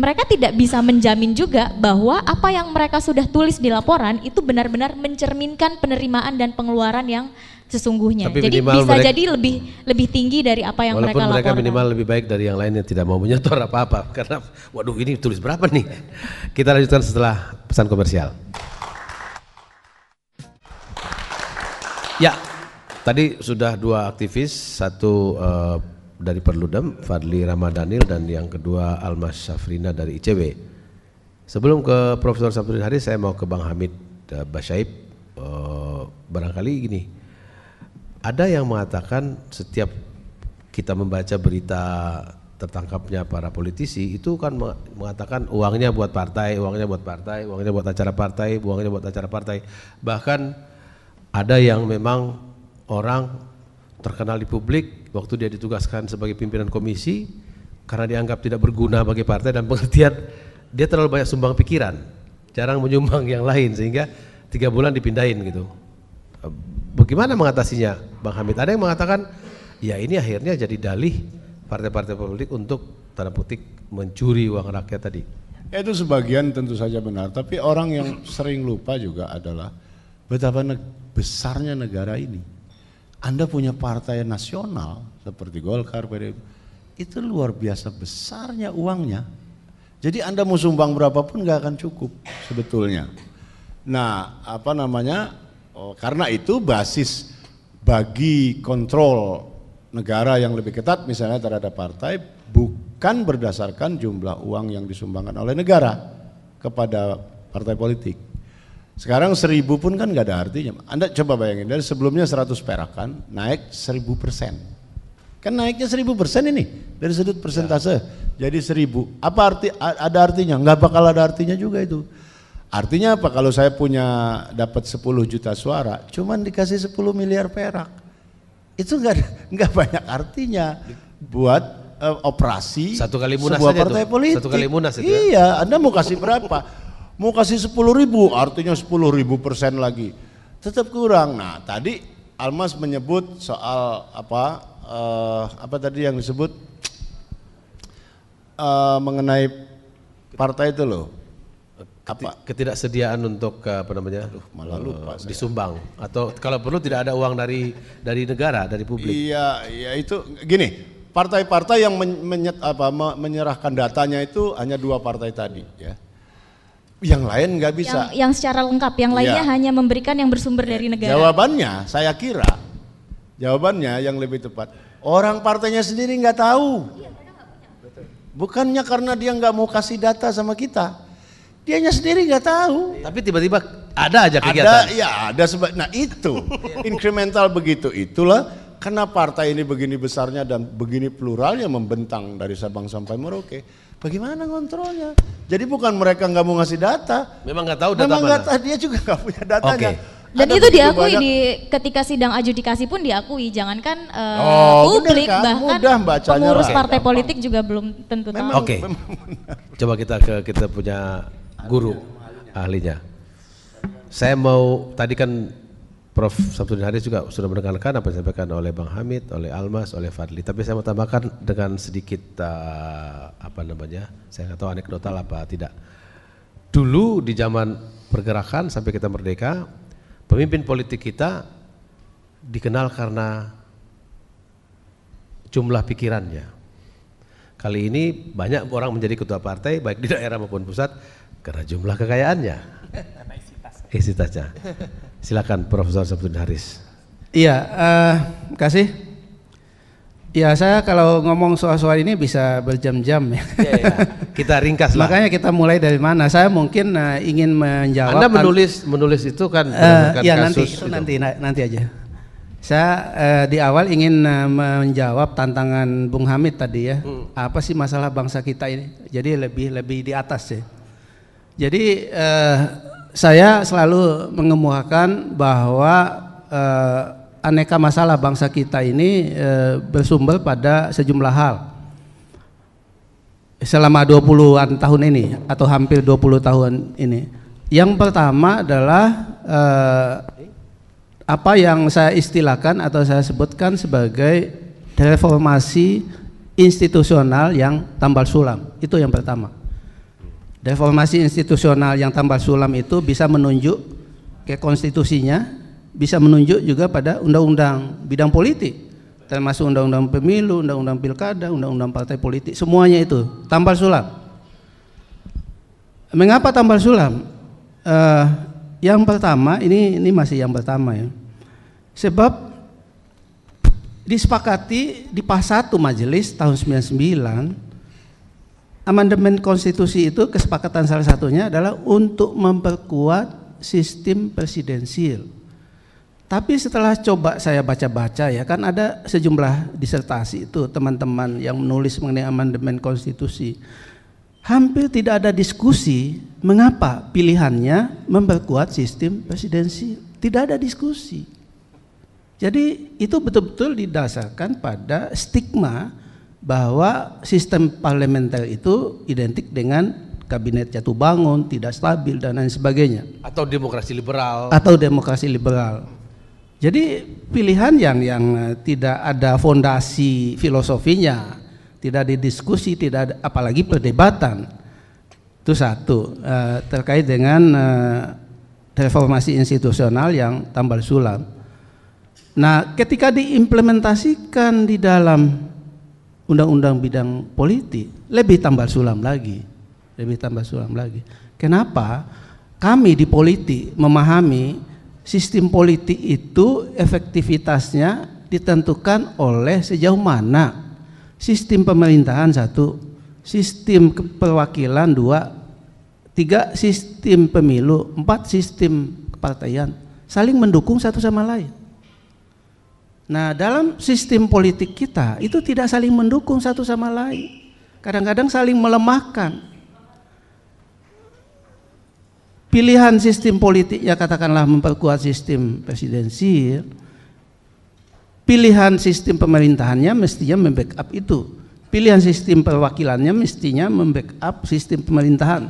B: mereka tidak bisa menjamin juga bahwa apa yang mereka sudah tulis di laporan itu benar-benar mencerminkan penerimaan dan pengeluaran yang sesungguhnya. Tapi jadi bisa mereka, jadi lebih lebih tinggi dari apa yang mereka laporkan. mereka minimal
A: lebih baik dari yang lain yang tidak mau menyetor apa-apa [LAUGHS] karena waduh ini tulis berapa nih. Kita lanjutkan setelah pesan komersial. Ya, tadi sudah dua aktivis, satu uh, dari Perludem, Fadli Ramadhanil dan yang kedua Almas Syafrina dari ICW. Sebelum ke Profesor Samsudin hari saya mau ke Bang Hamid uh, Basyaib. Uh, barangkali gini, ada yang mengatakan setiap kita membaca berita tertangkapnya para politisi itu kan mengatakan uangnya buat partai, uangnya buat partai, uangnya buat acara partai, uangnya buat acara partai. Bahkan ada yang memang orang terkenal di publik waktu dia ditugaskan sebagai pimpinan komisi karena dianggap tidak berguna bagi partai dan pengertian dia terlalu banyak sumbang pikiran, jarang menyumbang yang lain sehingga tiga bulan dipindahin gitu Gimana mengatasinya Bang Hamid? Ada yang mengatakan ya ini akhirnya jadi dalih partai-partai politik untuk tanda putik mencuri
D: uang rakyat tadi. Itu sebagian tentu saja benar, tapi orang yang sering lupa juga adalah betapa ne besarnya negara ini. Anda punya partai nasional seperti Golkar, PDIP, itu luar biasa besarnya uangnya. Jadi Anda mau sumbang berapapun nggak akan cukup sebetulnya. Nah, apa namanya? Oh, karena itu basis bagi kontrol negara yang lebih ketat misalnya terhadap partai bukan berdasarkan jumlah uang yang disumbangkan oleh negara kepada partai politik. Sekarang seribu pun kan gak ada artinya. Anda coba bayangin dari sebelumnya seratus perak kan naik seribu persen. Kan naiknya seribu persen ini dari sudut persentase ya. jadi seribu. Apa arti ada artinya? Gak bakal ada artinya juga itu. Artinya apa? Kalau saya punya dapat 10 juta suara, cuman dikasih 10 miliar perak. Itu enggak enggak [LAUGHS] banyak artinya buat uh, operasi satu kali munas sebuah partai itu. politik. Satu kali munas itu ya? Iya, Anda mau kasih berapa? Mau kasih 10 ribu, artinya 10 ribu persen lagi. Tetap kurang. Nah, tadi Almas menyebut soal apa uh, apa tadi yang disebut uh, mengenai partai itu loh apa ketidaksediaan untuk eh, apa namanya Aduh, malah eh, lupa uh, disumbang atau kalau perlu tidak ada uang dari dari negara dari publik iya iya itu gini partai-partai yang menyet, apa, menyerahkan datanya itu hanya dua partai tadi ya yang lain nggak bisa
B: yang, yang secara lengkap yang lainnya ya. hanya memberikan yang bersumber dari eh, negara
D: jawabannya saya kira jawabannya yang lebih tepat orang partainya sendiri nggak tahu iya, bukannya karena dia nggak mau kasih data sama kita Dianya sendiri nggak tahu. Tapi tiba-tiba ada aja kegiatan. Ada, ya ada sebab. Nah itu incremental begitu itulah karena partai ini begini besarnya dan begini pluralnya membentang dari Sabang sampai Merauke. Bagaimana
B: kontrolnya?
D: Jadi bukan mereka nggak mau ngasih data. Memang
A: nggak tahu data Memang mana.
D: dia juga nggak punya datanya. Okay. Dan ada itu diakui banyak. di
B: ketika sidang adjudikasi pun diakui, jangankan uh, oh, publik kan? bahkan Mudah pengurus partai gampang. politik juga belum tentu memang, tahu. Oke, okay.
A: coba kita ke kita punya guru ahlinya. Saya mau tadi kan Prof Sabtu hari juga sudah mendengarkan apa yang disampaikan oleh Bang Hamid, oleh Almas, oleh Fadli. Tapi saya mau tambahkan dengan sedikit uh, apa namanya? Saya nggak tahu anekdotal apa tidak. Dulu di zaman pergerakan sampai kita merdeka, pemimpin politik kita dikenal karena jumlah pikirannya. Kali ini banyak orang menjadi ketua partai baik di daerah maupun pusat karena jumlah kekayaannya. Isi tasnya. Silakan Profesor Sabtuddin Haris. Iya, uh, kasih.
C: Ya saya kalau ngomong soal-soal ini bisa berjam-jam ya. ya, ya.
A: Kita ringkas lah.
C: Makanya kita mulai dari mana? Saya mungkin uh, ingin menjawab. Anda menulis
A: menulis itu kan uh, ya, kasus. Gitu. nanti itu, itu nanti
C: nanti aja. Saya uh, di awal ingin uh, menjawab tantangan Bung Hamid tadi ya. Hmm. Apa sih masalah bangsa kita ini? Jadi lebih lebih di atas sih. Ya jadi eh, saya selalu mengemukakan bahwa eh, aneka masalah bangsa kita ini eh, bersumber pada sejumlah hal. Selama 20-an tahun ini atau hampir 20 tahun ini. Yang pertama adalah eh, apa yang saya istilahkan atau saya sebutkan sebagai reformasi institusional yang tambal sulam. Itu yang pertama. Reformasi institusional yang tambah sulam itu bisa menunjuk ke konstitusinya, bisa menunjuk juga pada undang-undang bidang politik, termasuk undang-undang pemilu, undang-undang pilkada, undang-undang partai politik, semuanya itu tambah sulam. Mengapa tambal sulam? Uh, yang pertama, ini ini masih yang pertama ya. Sebab disepakati di pas satu majelis tahun 99 amandemen konstitusi itu kesepakatan salah satunya adalah untuk memperkuat sistem presidensil. Tapi setelah coba saya baca-baca ya kan ada sejumlah disertasi itu teman-teman yang menulis mengenai amandemen konstitusi. Hampir tidak ada diskusi mengapa pilihannya memperkuat sistem presidensil. Tidak ada diskusi. Jadi itu betul-betul didasarkan pada stigma bahwa sistem parlementer itu identik dengan kabinet jatuh bangun, tidak stabil dan lain sebagainya.
A: Atau demokrasi liberal. Atau
C: demokrasi liberal. Jadi pilihan yang yang eh, tidak ada fondasi filosofinya, tidak didiskusi, tidak ada, apalagi perdebatan. Itu satu eh, terkait dengan eh, reformasi institusional yang tambal sulam. Nah, ketika diimplementasikan di dalam undang-undang bidang politik, lebih tambah sulam lagi. Lebih tambah sulam lagi. Kenapa? Kami di politik memahami sistem politik itu efektivitasnya ditentukan oleh sejauh mana sistem pemerintahan satu, sistem perwakilan dua, tiga sistem pemilu, empat sistem kepartaian saling mendukung satu sama lain. Nah, dalam sistem politik kita itu tidak saling mendukung satu sama lain. Kadang-kadang saling melemahkan. Pilihan sistem politik ya katakanlah memperkuat sistem presidensial. Pilihan sistem pemerintahannya mestinya membackup itu. Pilihan sistem perwakilannya mestinya membackup sistem pemerintahan.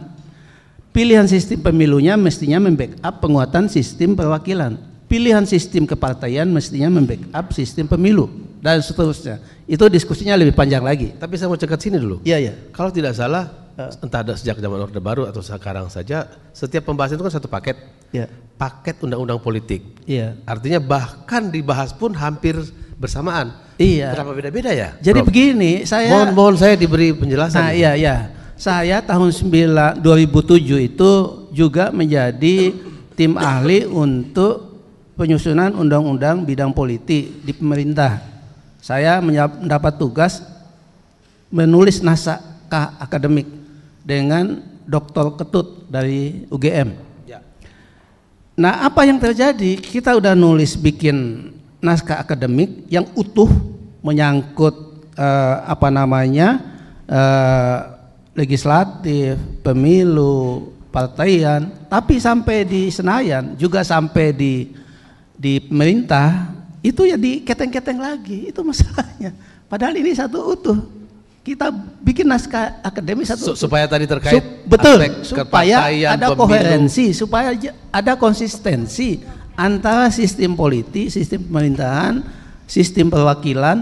C: Pilihan sistem pemilunya mestinya membackup penguatan sistem perwakilan pilihan sistem kepartaian mestinya membackup sistem pemilu dan seterusnya. Itu diskusinya lebih panjang lagi. Tapi saya mau cekat sini dulu. Iya, iya.
A: Kalau tidak salah, uh. entah ada sejak zaman Orde Baru atau sekarang saja, setiap pembahasan itu kan satu paket. Iya. Paket undang-undang politik. Iya. Artinya bahkan dibahas pun hampir bersamaan. Iya. Berapa beda-beda ya? Jadi Prof.
C: begini, saya mohon mohon saya diberi penjelasan. Nah, iya, iya. Saya tahun 9 2007 itu juga menjadi tim ahli untuk penyusunan undang-undang bidang politik di pemerintah. Saya mendapat tugas menulis naskah akademik dengan Dr. Ketut dari UGM. Ya. Nah, apa yang terjadi? Kita udah nulis bikin naskah akademik yang utuh menyangkut eh, apa namanya eh, legislatif, pemilu, partaian, tapi sampai di Senayan juga sampai di di pemerintah itu ya diketeng-keteng lagi itu masalahnya padahal ini satu utuh kita bikin naskah akademis satu utuh. supaya tadi terkait Sup, betul supaya ada pemilu. koherensi supaya ada konsistensi antara sistem politik sistem pemerintahan sistem perwakilan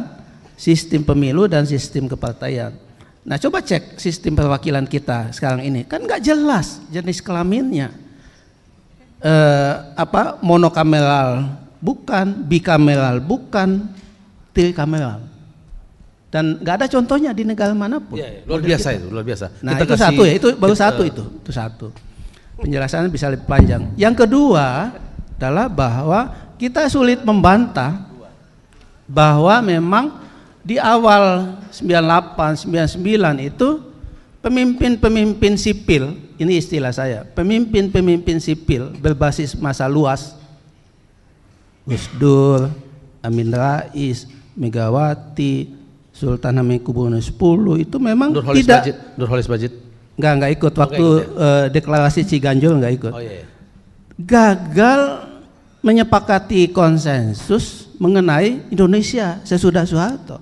C: sistem pemilu dan sistem kepartaian nah coba cek sistem perwakilan kita sekarang ini kan nggak jelas jenis kelaminnya eh, apa monokameral bukan, bikameral bukan, trikameral. Dan nggak ada contohnya di negara manapun.
A: Ya, ya, luar biasa kita. itu, luar biasa. Nah kita itu kasih,
C: satu ya, itu baru kita, satu itu, itu satu. Penjelasannya bisa lebih panjang. Yang kedua adalah bahwa kita sulit membantah bahwa memang di awal 98, 99 itu pemimpin-pemimpin sipil ini istilah saya, pemimpin-pemimpin sipil berbasis masa luas, Gus Dur, Amin Rais, Megawati, Sultan Hamengkubuwono X itu memang Nurholis tidak. Nurholis Bajit. Enggak, enggak ikut waktu ikut, ya? uh, deklarasi Ciganjur enggak ikut. Oh, yeah. Iya. Gagal menyepakati konsensus mengenai Indonesia sesudah Soeharto.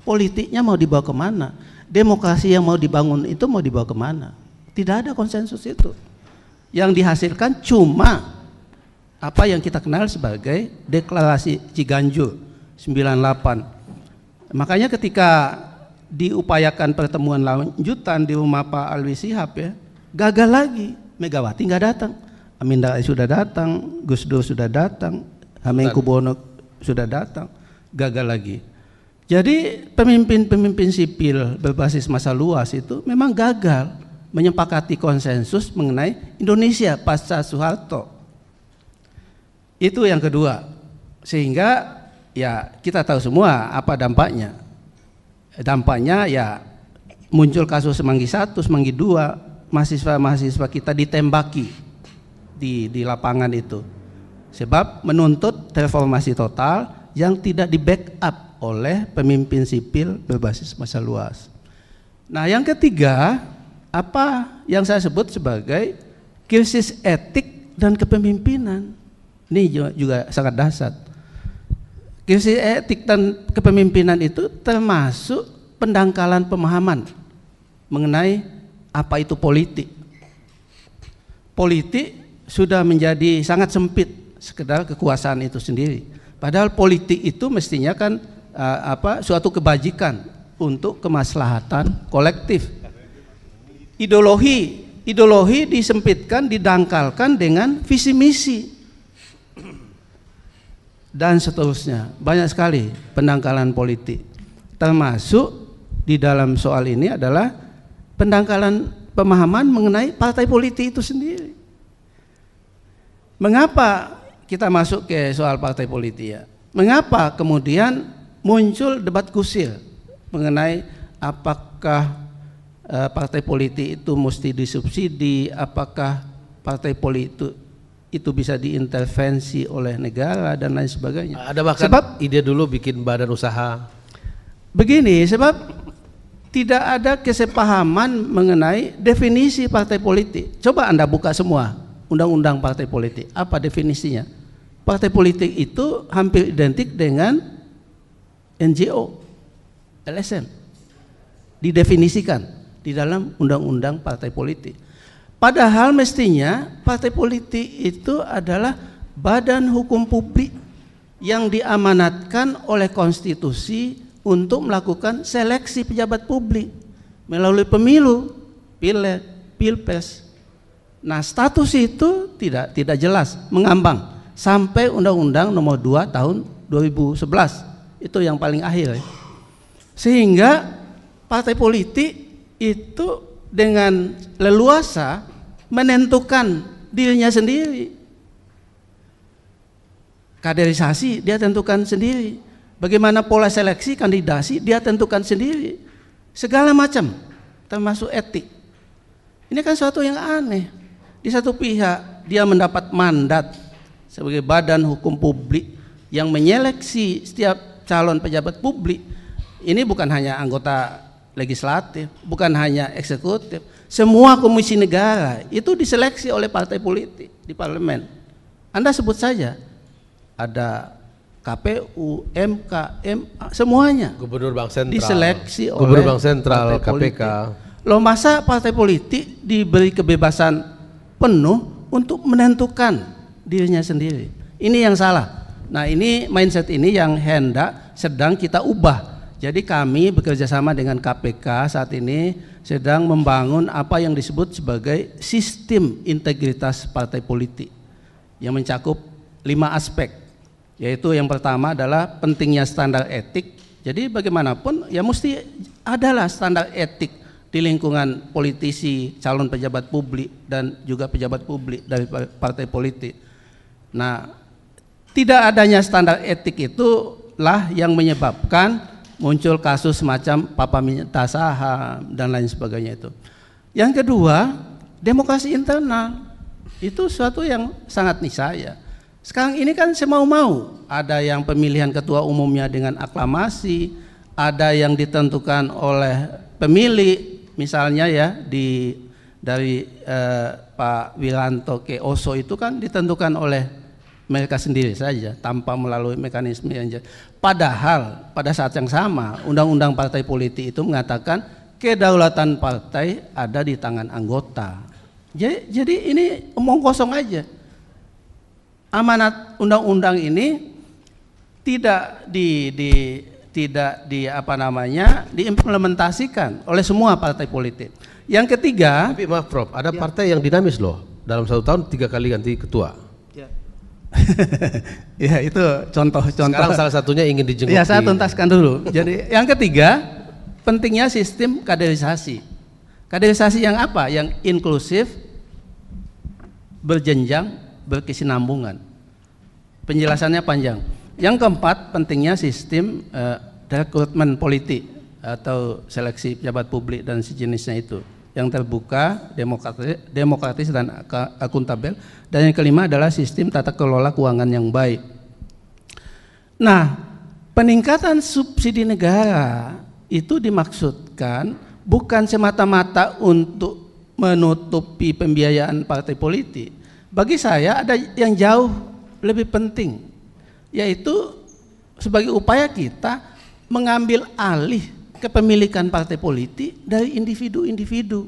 C: Politiknya mau dibawa kemana? Demokrasi yang mau dibangun itu mau dibawa kemana? Tidak ada konsensus itu. Yang dihasilkan cuma apa yang kita kenal sebagai deklarasi Ciganjur 98. Makanya ketika diupayakan pertemuan lanjutan di rumah Pak Alwi Sihab ya, gagal lagi. Megawati nggak datang, Amin Rais sudah datang, Gus Dur sudah datang, Hamengkubuwono sudah datang, gagal lagi. Jadi pemimpin-pemimpin sipil berbasis masa luas itu memang gagal menyepakati konsensus mengenai Indonesia pasca Soeharto. Itu yang kedua. Sehingga ya kita tahu semua apa dampaknya. Dampaknya ya muncul kasus Semanggi satu, Semanggi dua, mahasiswa-mahasiswa kita ditembaki di, di lapangan itu. Sebab menuntut reformasi total yang tidak di backup oleh pemimpin sipil berbasis masa luas. Nah yang ketiga apa yang saya sebut sebagai krisis etik dan kepemimpinan. Ini juga sangat dasar. Krisis etik dan kepemimpinan itu termasuk pendangkalan pemahaman mengenai apa itu politik. Politik sudah menjadi sangat sempit sekedar kekuasaan itu sendiri. Padahal politik itu mestinya kan eh, apa suatu kebajikan untuk kemaslahatan kolektif ideologi ideologi disempitkan didangkalkan dengan visi misi dan seterusnya banyak sekali pendangkalan politik termasuk di dalam soal ini adalah pendangkalan pemahaman mengenai partai politik itu sendiri mengapa kita masuk ke soal partai politik ya mengapa kemudian muncul debat kusir mengenai apakah uh, partai politik itu mesti disubsidi, apakah partai politik itu, itu bisa diintervensi oleh negara dan lain sebagainya. Ada bahkan sebab,
A: ide dulu bikin badan usaha.
C: Begini, sebab tidak ada kesepahaman mengenai definisi partai politik. Coba Anda buka semua undang-undang partai politik. Apa definisinya? Partai politik itu hampir identik dengan NGO, LSM. Didefinisikan di dalam undang-undang partai politik. Padahal mestinya partai politik itu adalah badan hukum publik yang diamanatkan oleh konstitusi untuk melakukan seleksi pejabat publik melalui pemilu, pileg, pilpres. Nah, status itu tidak tidak jelas, mengambang sampai Undang-Undang Nomor 2 tahun 2011. Itu yang paling akhir. Sehingga partai politik itu dengan leluasa menentukan dirinya sendiri. Kaderisasi dia tentukan sendiri. Bagaimana pola seleksi kandidasi dia tentukan sendiri. Segala macam termasuk etik. Ini kan suatu yang aneh. Di satu pihak dia mendapat mandat sebagai badan hukum publik yang menyeleksi setiap calon pejabat publik. Ini bukan hanya anggota legislatif, bukan hanya eksekutif. Semua komisi negara itu diseleksi oleh partai politik di parlemen. Anda sebut saja ada KPU, MK, MA, semuanya.
A: Gubernur Bank Sentral. Diseleksi oleh Gubernur Bank Sentral, KPK. Politik.
C: Loh masa partai politik diberi kebebasan penuh untuk menentukan dirinya sendiri. Ini yang salah. Nah ini mindset ini yang hendak sedang kita ubah jadi kami bekerjasama dengan KPK saat ini sedang membangun apa yang disebut sebagai sistem integritas partai politik yang mencakup lima aspek. Yaitu yang pertama adalah pentingnya standar etik. Jadi bagaimanapun ya mesti adalah standar etik di lingkungan politisi, calon pejabat publik dan juga pejabat publik dari partai politik. Nah, tidak adanya standar etik itulah yang menyebabkan muncul kasus semacam papa minta saham dan lain sebagainya itu. Yang kedua, demokrasi internal itu suatu yang sangat niscaya. Sekarang ini kan semau-mau, ada yang pemilihan ketua umumnya dengan aklamasi, ada yang ditentukan oleh pemilih, misalnya ya di dari eh, Pak Wilanto ke Oso itu kan ditentukan oleh mereka sendiri saja tanpa melalui mekanisme yang Padahal pada saat yang sama undang-undang partai politik itu mengatakan kedaulatan partai ada di tangan anggota. Jadi, jadi ini omong kosong aja. Amanat undang-undang ini tidak di, di tidak di apa namanya diimplementasikan oleh semua partai politik. Yang ketiga,
A: tapi maaf Prof, ada ya. partai yang dinamis loh. Dalam satu tahun tiga kali ganti ketua. [LAUGHS] ya itu contoh-contoh. salah satunya ingin dijenguk. Ya saya tuntaskan dulu.
C: Jadi yang ketiga pentingnya sistem kaderisasi. Kaderisasi yang apa? Yang inklusif, berjenjang, berkesinambungan. Penjelasannya panjang. Yang keempat pentingnya sistem uh, rekrutmen politik atau seleksi pejabat publik dan sejenisnya itu yang terbuka, demokratis, demokratis dan akuntabel. Dan yang kelima adalah sistem tata kelola keuangan yang baik. Nah, peningkatan subsidi negara itu dimaksudkan bukan semata-mata untuk menutupi pembiayaan partai politik. Bagi saya ada yang jauh lebih penting, yaitu sebagai upaya kita mengambil alih kepemilikan partai politik dari individu-individu.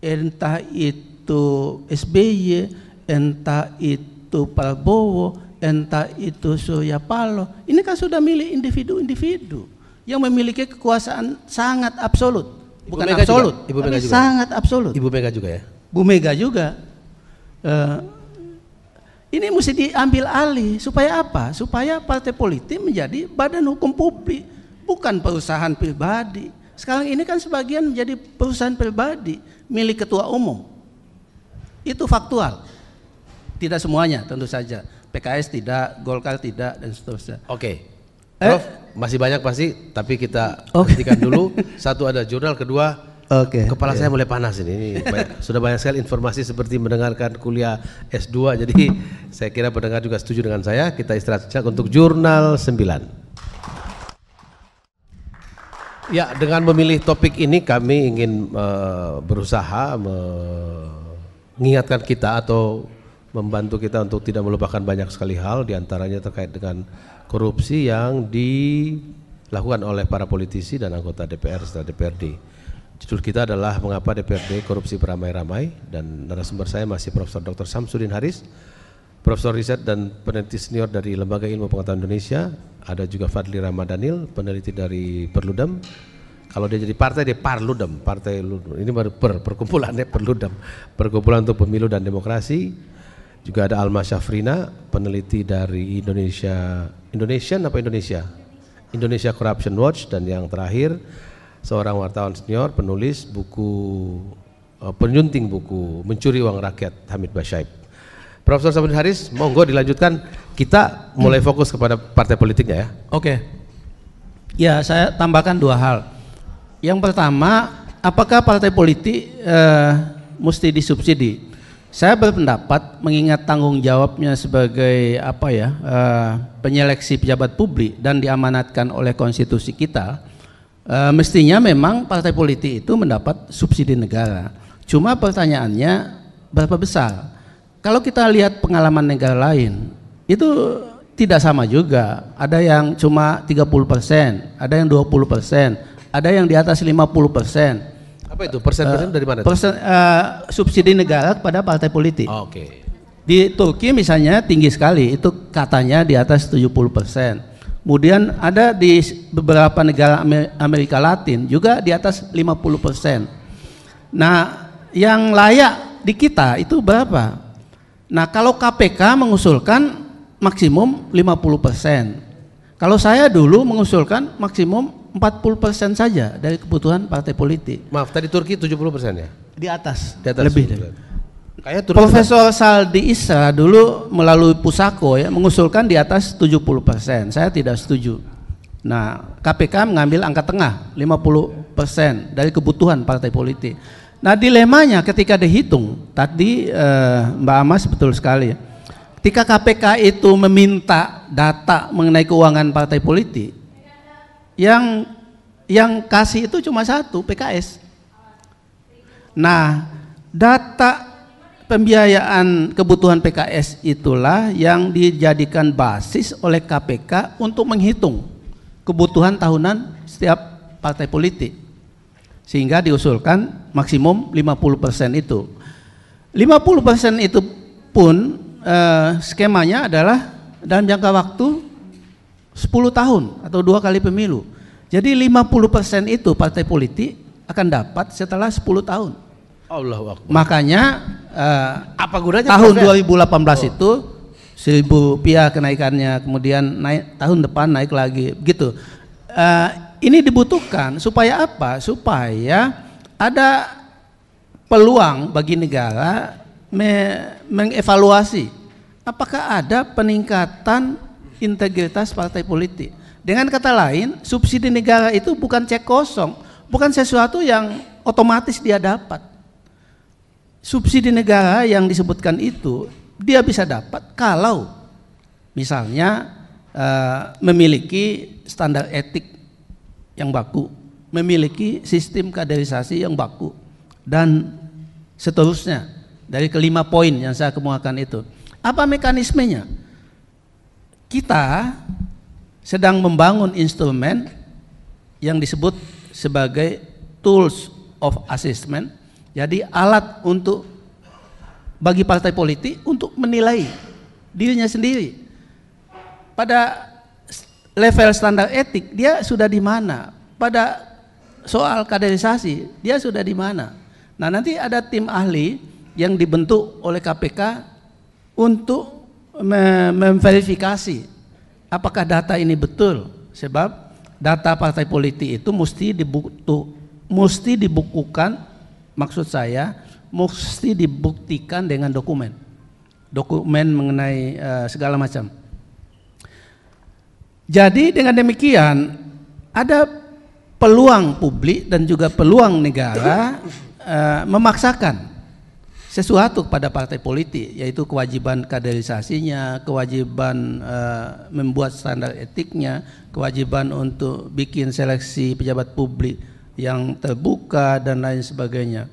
C: Entah itu SBY, entah itu Prabowo, entah itu Surya Paloh. Ini kan sudah milik individu-individu yang memiliki kekuasaan sangat absolut. Bukan Ibu absolut, juga. Ibu juga. sangat absolut. Ibu Mega juga ya? Bu Mega juga. Uh, ini mesti diambil alih supaya apa? Supaya partai politik menjadi badan hukum publik bukan perusahaan pribadi. Sekarang ini kan sebagian menjadi perusahaan pribadi milik ketua umum. Itu faktual. Tidak semuanya tentu saja.
A: PKS tidak, Golkar tidak dan seterusnya. Oke. Okay. Eh? Prof, eh? masih banyak pasti, tapi kita okay. hentikan dulu. Satu ada jurnal, kedua Oke. Okay, Kepala yeah. saya mulai panas ini. ini banyak, sudah banyak sekali informasi seperti mendengarkan kuliah S2. Jadi saya kira pendengar juga setuju dengan saya. Kita istirahat sejak untuk jurnal 9. Ya, dengan memilih topik ini kami ingin uh, berusaha mengingatkan kita atau membantu kita untuk tidak melupakan banyak sekali hal diantaranya terkait dengan korupsi yang dilakukan oleh para politisi dan anggota DPR serta DPRD. Judul kita adalah mengapa DPRD korupsi beramai-ramai dan narasumber saya masih Profesor Dr. Samsudin Haris, Profesor Riset dan peneliti senior dari Lembaga Ilmu Pengetahuan Indonesia, ada juga Fadli Ramadhanil, peneliti dari Perludem. Kalau dia jadi partai dia Parludem, partai Ludem. Ini baru per perkumpulan, ya, Perludem, perkumpulan untuk pemilu dan demokrasi. Juga ada Alma Syafrina, peneliti dari Indonesia Indonesia apa Indonesia? Indonesia Corruption Watch dan yang terakhir seorang wartawan senior penulis buku eh, penyunting buku Mencuri Uang Rakyat Hamid Basyaib. Profesor Sabri Haris, monggo dilanjutkan. Kita mulai fokus kepada partai politiknya ya.
C: Oke. Okay. Ya, saya tambahkan dua hal. Yang pertama, apakah partai politik eh, mesti disubsidi? Saya berpendapat mengingat tanggung jawabnya sebagai apa ya eh, penyeleksi pejabat publik dan diamanatkan oleh konstitusi kita, eh, mestinya memang partai politik itu mendapat subsidi negara. Cuma pertanyaannya berapa besar? Kalau kita lihat pengalaman negara lain, itu tidak sama juga. Ada yang cuma 30%, ada yang 20%, ada yang di atas 50%.
A: Apa itu? Persen-persen uh, dari mana? Persen
C: uh, subsidi negara kepada partai politik. Oh, oke. Okay. Di Turki misalnya tinggi sekali, itu katanya di atas 70%. Kemudian ada di beberapa negara Amerika Latin juga di atas 50%. Nah, yang layak di kita itu berapa? Nah, kalau KPK mengusulkan maksimum 50%. Kalau saya dulu mengusulkan maksimum 40% saja dari kebutuhan partai politik.
A: Maaf, tadi Turki 70% ya? Di atas. Di atas lebih. Kayak Profesor
C: tidak. Saldi Isra dulu melalui Pusako ya mengusulkan di atas 70%. Saya tidak setuju. Nah, KPK mengambil angka tengah 50% dari kebutuhan partai politik. Nah dilemanya ketika dihitung, tadi eh, Mbak Amas betul sekali ya. Ketika KPK itu meminta data mengenai keuangan partai politik, yang yang kasih itu cuma satu PKS. Nah data pembiayaan kebutuhan PKS itulah yang dijadikan basis oleh KPK untuk menghitung kebutuhan tahunan setiap partai politik. Sehingga diusulkan maksimum 50% itu. 50% itu pun eh, skemanya adalah dalam jangka waktu 10 tahun atau dua kali pemilu. Jadi 50% itu partai politik akan dapat setelah 10 tahun. Allah Akbar. Makanya eh, apa gunanya tahun program? Ya? 2018 oh. itu 1000 pihak kenaikannya kemudian naik tahun depan naik lagi gitu uh, ini dibutuhkan supaya apa? Supaya ada peluang bagi negara me mengevaluasi apakah ada peningkatan integritas partai politik. Dengan kata lain, subsidi negara itu bukan cek kosong, bukan sesuatu yang otomatis dia dapat. Subsidi negara yang disebutkan itu dia bisa dapat kalau misalnya uh, memiliki standar etik yang baku, memiliki sistem kaderisasi yang baku dan seterusnya dari kelima poin yang saya kemukakan itu. Apa mekanismenya? Kita sedang membangun instrumen yang disebut sebagai tools of assessment. Jadi alat untuk bagi partai politik untuk menilai dirinya sendiri. Pada level standar etik dia sudah di mana? Pada soal kaderisasi dia sudah di mana? Nah, nanti ada tim ahli yang dibentuk oleh KPK untuk memverifikasi apakah data ini betul sebab data partai politik itu mesti dibuktu mesti dibukukan maksud saya mesti dibuktikan dengan dokumen dokumen mengenai uh, segala macam jadi dengan demikian ada peluang publik dan juga peluang negara uh, memaksakan sesuatu kepada partai politik yaitu kewajiban kaderisasinya, kewajiban uh, membuat standar etiknya, kewajiban untuk bikin seleksi pejabat publik yang terbuka dan lain sebagainya.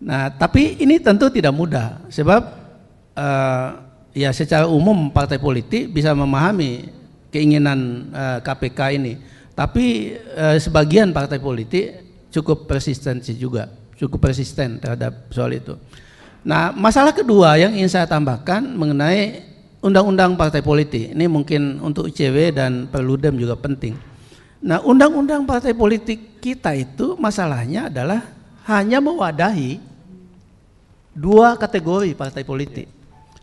C: Nah, tapi ini tentu tidak mudah sebab uh, ya secara umum partai politik bisa memahami keinginan uh, eh, KPK ini. Tapi uh, sebagian partai politik cukup persisten sih juga, cukup persisten terhadap soal itu. Nah, masalah kedua yang ingin saya tambahkan mengenai undang-undang partai politik. Ini mungkin untuk ICW dan Perludem juga penting. Nah, undang-undang partai politik kita itu masalahnya adalah hanya mewadahi dua kategori partai politik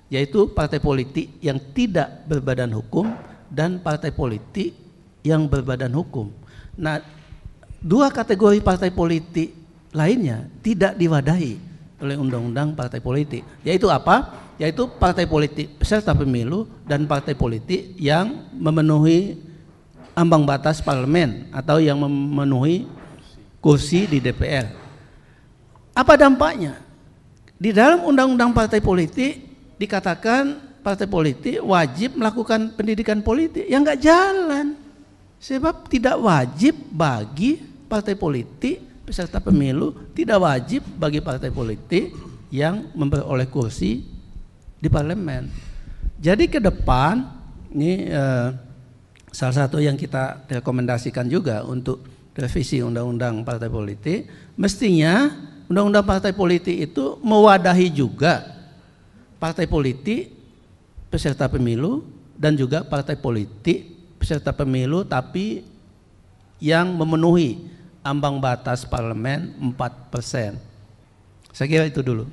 C: yaitu partai politik yang tidak berbadan hukum dan partai politik yang berbadan hukum. Nah, dua kategori partai politik lainnya tidak diwadahi oleh undang-undang partai politik. Yaitu apa? Yaitu partai politik peserta pemilu dan partai politik yang memenuhi ambang batas parlemen atau yang memenuhi kursi di DPR. Apa dampaknya? Di dalam undang-undang partai politik dikatakan partai politik wajib melakukan pendidikan politik yang nggak jalan. Sebab tidak wajib bagi partai politik peserta pemilu, tidak wajib bagi partai politik yang memperoleh kursi di parlemen. Jadi ke depan ini eh, salah satu yang kita rekomendasikan juga untuk revisi undang-undang partai politik, mestinya undang-undang partai politik itu mewadahi juga partai politik peserta pemilu dan juga partai politik peserta pemilu tapi yang memenuhi ambang batas parlemen 4 persen. Saya kira itu
A: dulu.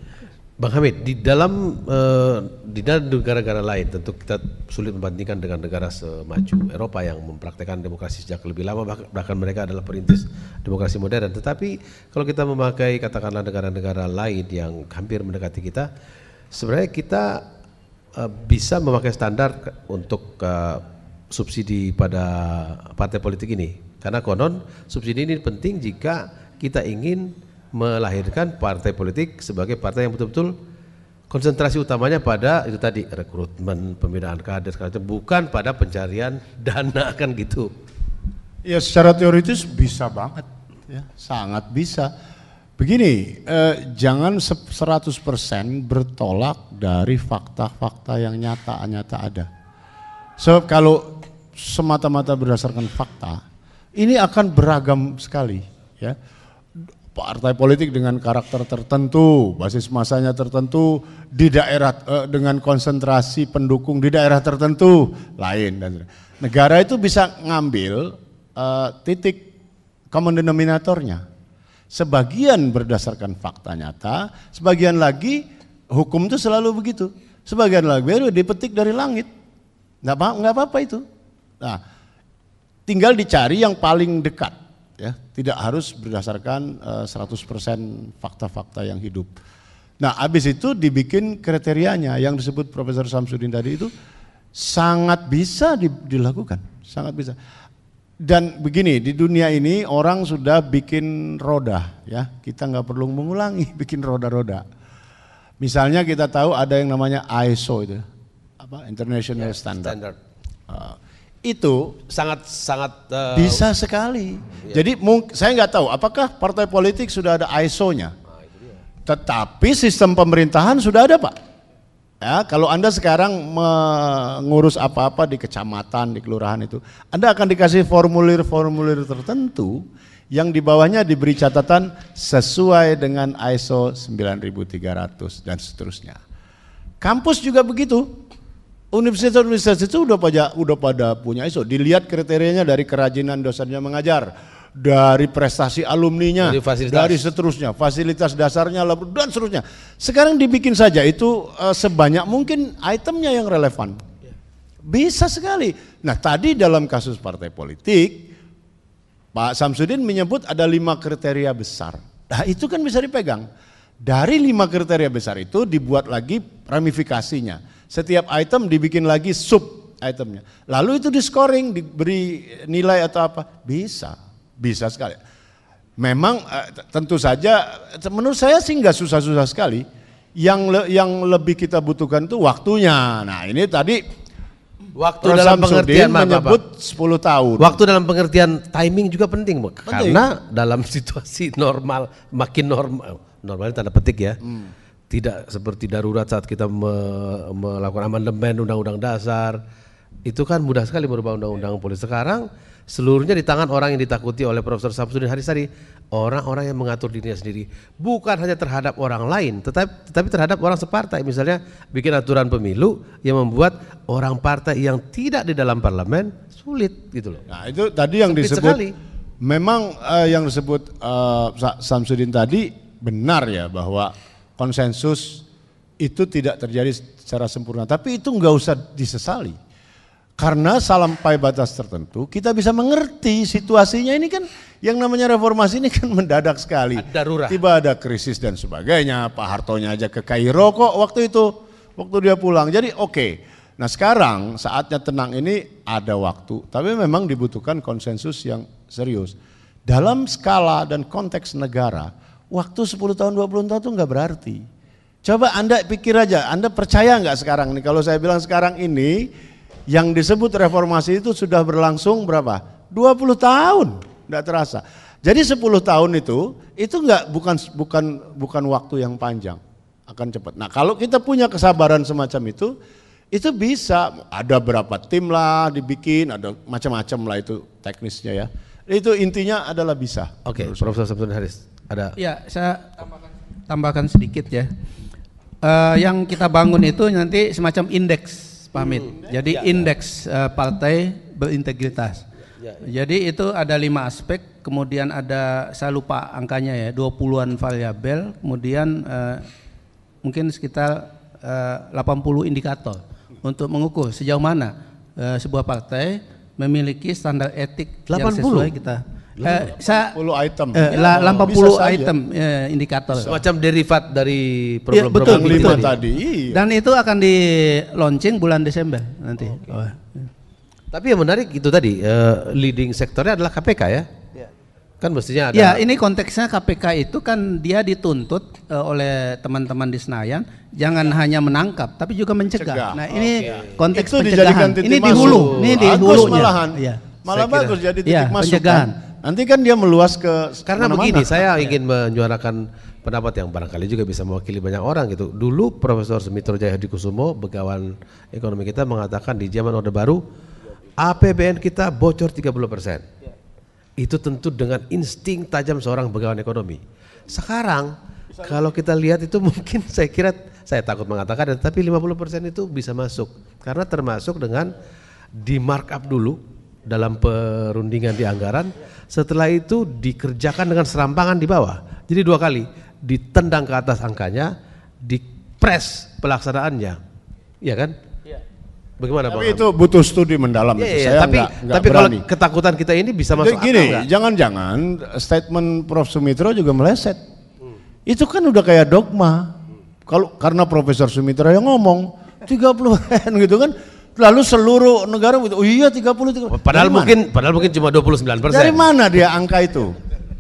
A: Bang Hamid, di dalam eh, di dalam negara-negara lain tentu kita sulit membandingkan dengan negara semaju Eropa yang mempraktekkan demokrasi sejak lebih lama bahkan mereka adalah perintis demokrasi modern. Tetapi kalau kita memakai katakanlah negara-negara lain yang hampir mendekati kita, sebenarnya kita Eh, bisa memakai standar untuk eh, subsidi pada partai politik ini karena konon subsidi ini penting jika kita ingin melahirkan partai politik sebagai partai yang betul-betul konsentrasi utamanya pada itu tadi rekrutmen pembinaan kader itu bukan pada pencarian dana [LAUGHS] kan gitu
D: ya secara teoritis bisa banget ya sangat bisa Begini, eh, jangan 100% bertolak dari fakta-fakta yang nyata-nyata ada. Sebab so, kalau semata-mata berdasarkan fakta, ini akan beragam sekali. Ya. Partai politik dengan karakter tertentu, basis masanya tertentu, di daerah eh, dengan konsentrasi pendukung di daerah tertentu lain dan negara itu bisa ngambil eh, titik common denominatornya Sebagian berdasarkan fakta nyata, sebagian lagi hukum itu selalu begitu. Sebagian lagi baru dipetik dari langit. Nggak apa nggak apa-apa itu. Nah, tinggal dicari yang paling dekat ya, tidak harus berdasarkan uh, eh, 100% fakta-fakta yang hidup. Nah, habis itu dibikin kriterianya yang disebut Profesor Samsudin tadi itu sangat bisa dilakukan, sangat bisa dan begini di dunia ini orang sudah bikin roda ya kita nggak perlu mengulangi [LAUGHS] bikin roda-roda misalnya kita tahu ada yang namanya ISO itu apa international yeah, standard, standard. Uh, itu
A: sangat sangat uh, bisa
D: sekali ya. jadi saya nggak tahu apakah partai politik sudah ada ISO-nya ah, tetapi sistem pemerintahan sudah ada pak Ya, kalau Anda sekarang mengurus apa-apa di kecamatan, di kelurahan itu, Anda akan dikasih formulir-formulir tertentu yang di bawahnya diberi catatan sesuai dengan ISO 9300 dan seterusnya. Kampus juga begitu. Universitas-universitas itu udah pada udah pada punya ISO. Dilihat kriterianya dari kerajinan dosennya mengajar, dari prestasi alumninya, dari, dari seterusnya, fasilitas dasarnya dan seterusnya. Sekarang dibikin saja itu eh, sebanyak mungkin itemnya yang relevan. Bisa sekali. Nah tadi dalam kasus partai politik, Pak Samsudin menyebut ada lima kriteria besar. Nah itu kan bisa dipegang. Dari lima kriteria besar itu dibuat lagi ramifikasinya. Setiap item dibikin lagi sub itemnya. Lalu itu di scoring, diberi nilai atau apa. Bisa. Bisa sekali. Memang eh, tentu saja menurut saya sih nggak susah-susah sekali. Yang le, yang lebih kita butuhkan itu waktunya. Nah ini tadi waktu Prof. dalam pengertian menyebut apa? 10 tahun. Waktu dalam pengertian timing juga penting,
A: penting. Karena dalam [LAUGHS] situasi normal makin eh, normal Normalnya tanda petik ya. Hmm. Tidak seperti darurat saat kita me, melakukan amandemen undang-undang dasar. Itu kan mudah sekali merubah undang-undang polis sekarang Seluruhnya di tangan orang yang ditakuti oleh Profesor Samsudin Harisari orang-orang yang mengatur dirinya sendiri, bukan hanya terhadap orang lain, tetapi, tetapi terhadap orang separtai. Misalnya bikin aturan pemilu yang membuat orang partai
D: yang tidak di dalam parlemen sulit gitu loh. Nah, itu tadi yang Sepit disebut sekali. Memang uh, yang disebut uh, Samsudin tadi benar ya bahwa konsensus itu tidak terjadi secara sempurna, tapi itu nggak usah disesali karena sampai batas tertentu kita bisa mengerti situasinya ini kan yang namanya reformasi ini kan [LAUGHS] mendadak sekali. Darurat. Tiba ada krisis dan sebagainya. Pak Hartonya aja ke Kairo kok waktu itu, waktu dia pulang. Jadi oke. Okay. Nah sekarang saatnya tenang ini ada waktu. Tapi memang dibutuhkan konsensus yang serius. Dalam skala dan konteks negara, waktu 10 tahun 20 tahun itu nggak berarti. Coba Anda pikir aja, Anda percaya nggak sekarang nih? Kalau saya bilang sekarang ini yang disebut reformasi itu sudah berlangsung berapa? 20 tahun, enggak terasa. Jadi 10 tahun itu itu enggak bukan bukan bukan waktu yang panjang, akan cepat. Nah, kalau kita punya kesabaran semacam itu, itu bisa ada berapa tim lah dibikin, ada macam-macam lah itu teknisnya ya. Itu intinya adalah bisa. Oke, okay, Profesor Haris, ada
C: Ya, saya tambahkan tambahkan sedikit ya. Uh, yang kita bangun itu nanti semacam indeks pamit. Hmm. Jadi ya, indeks ya. Uh, partai berintegritas. Ya, ya. Jadi itu ada lima aspek, kemudian ada saya lupa angkanya ya, 20-an variabel, kemudian uh, mungkin sekitar eh, uh, 80 indikator untuk mengukur sejauh mana uh, sebuah partai memiliki standar etik 80? yang sesuai kita Eh, 80 item. Eh, ya, la, 80 item eh, indikator. Semacam derivat dari iya, problem-problem ya, betul, betul. tadi. Iya. Dan itu akan di launching bulan Desember nanti. okay.
A: oh. Ya. Tapi yang menarik itu tadi uh, leading sektornya adalah KPK ya. Iya. Kan mestinya ada. Ya,
C: ini konteksnya KPK itu kan dia dituntut uh, oleh teman-teman di Senayan jangan ya. hanya menangkap tapi juga mencegah. Cegah. Nah, ini okay. konteks itu pencegahan. Ini di hulu, ini di hulunya. Malahan. Ya. Malah bagus jadi iya, titik ya, masukan.
D: Nanti kan dia meluas ke karena mana -mana. begini saya
A: ingin menyuarakan pendapat yang barangkali juga bisa mewakili banyak orang gitu. Dulu Profesor Sumitro Jaya Kusumo begawan ekonomi kita mengatakan di zaman Orde Baru APBN kita bocor 30 persen. Itu tentu dengan insting tajam seorang begawan ekonomi. Sekarang kalau kita lihat itu [LAUGHS] mungkin saya kira saya takut mengatakan tapi 50 persen itu bisa masuk karena termasuk dengan di markup dulu dalam perundingan di anggaran. Setelah itu dikerjakan dengan serampangan di bawah. Jadi dua kali, ditendang ke atas angkanya, dipres pelaksanaannya. ya kan? Iya. Bagaimana Tapi Bang? itu
D: butuh studi mendalam ya, Saya tapi enggak, enggak tapi kalau
A: ketakutan kita ini bisa masuk gini,
D: jangan-jangan statement Prof Sumitro juga meleset. Hmm. Itu kan udah kayak dogma. Hmm. Kalau karena Profesor Sumitro yang ngomong 30 N [LAUGHS] gitu kan Lalu seluruh negara oh iya 30. Padahal dari mungkin mana?
A: padahal mungkin cuma 29 persen. Dari mana
D: dia angka itu?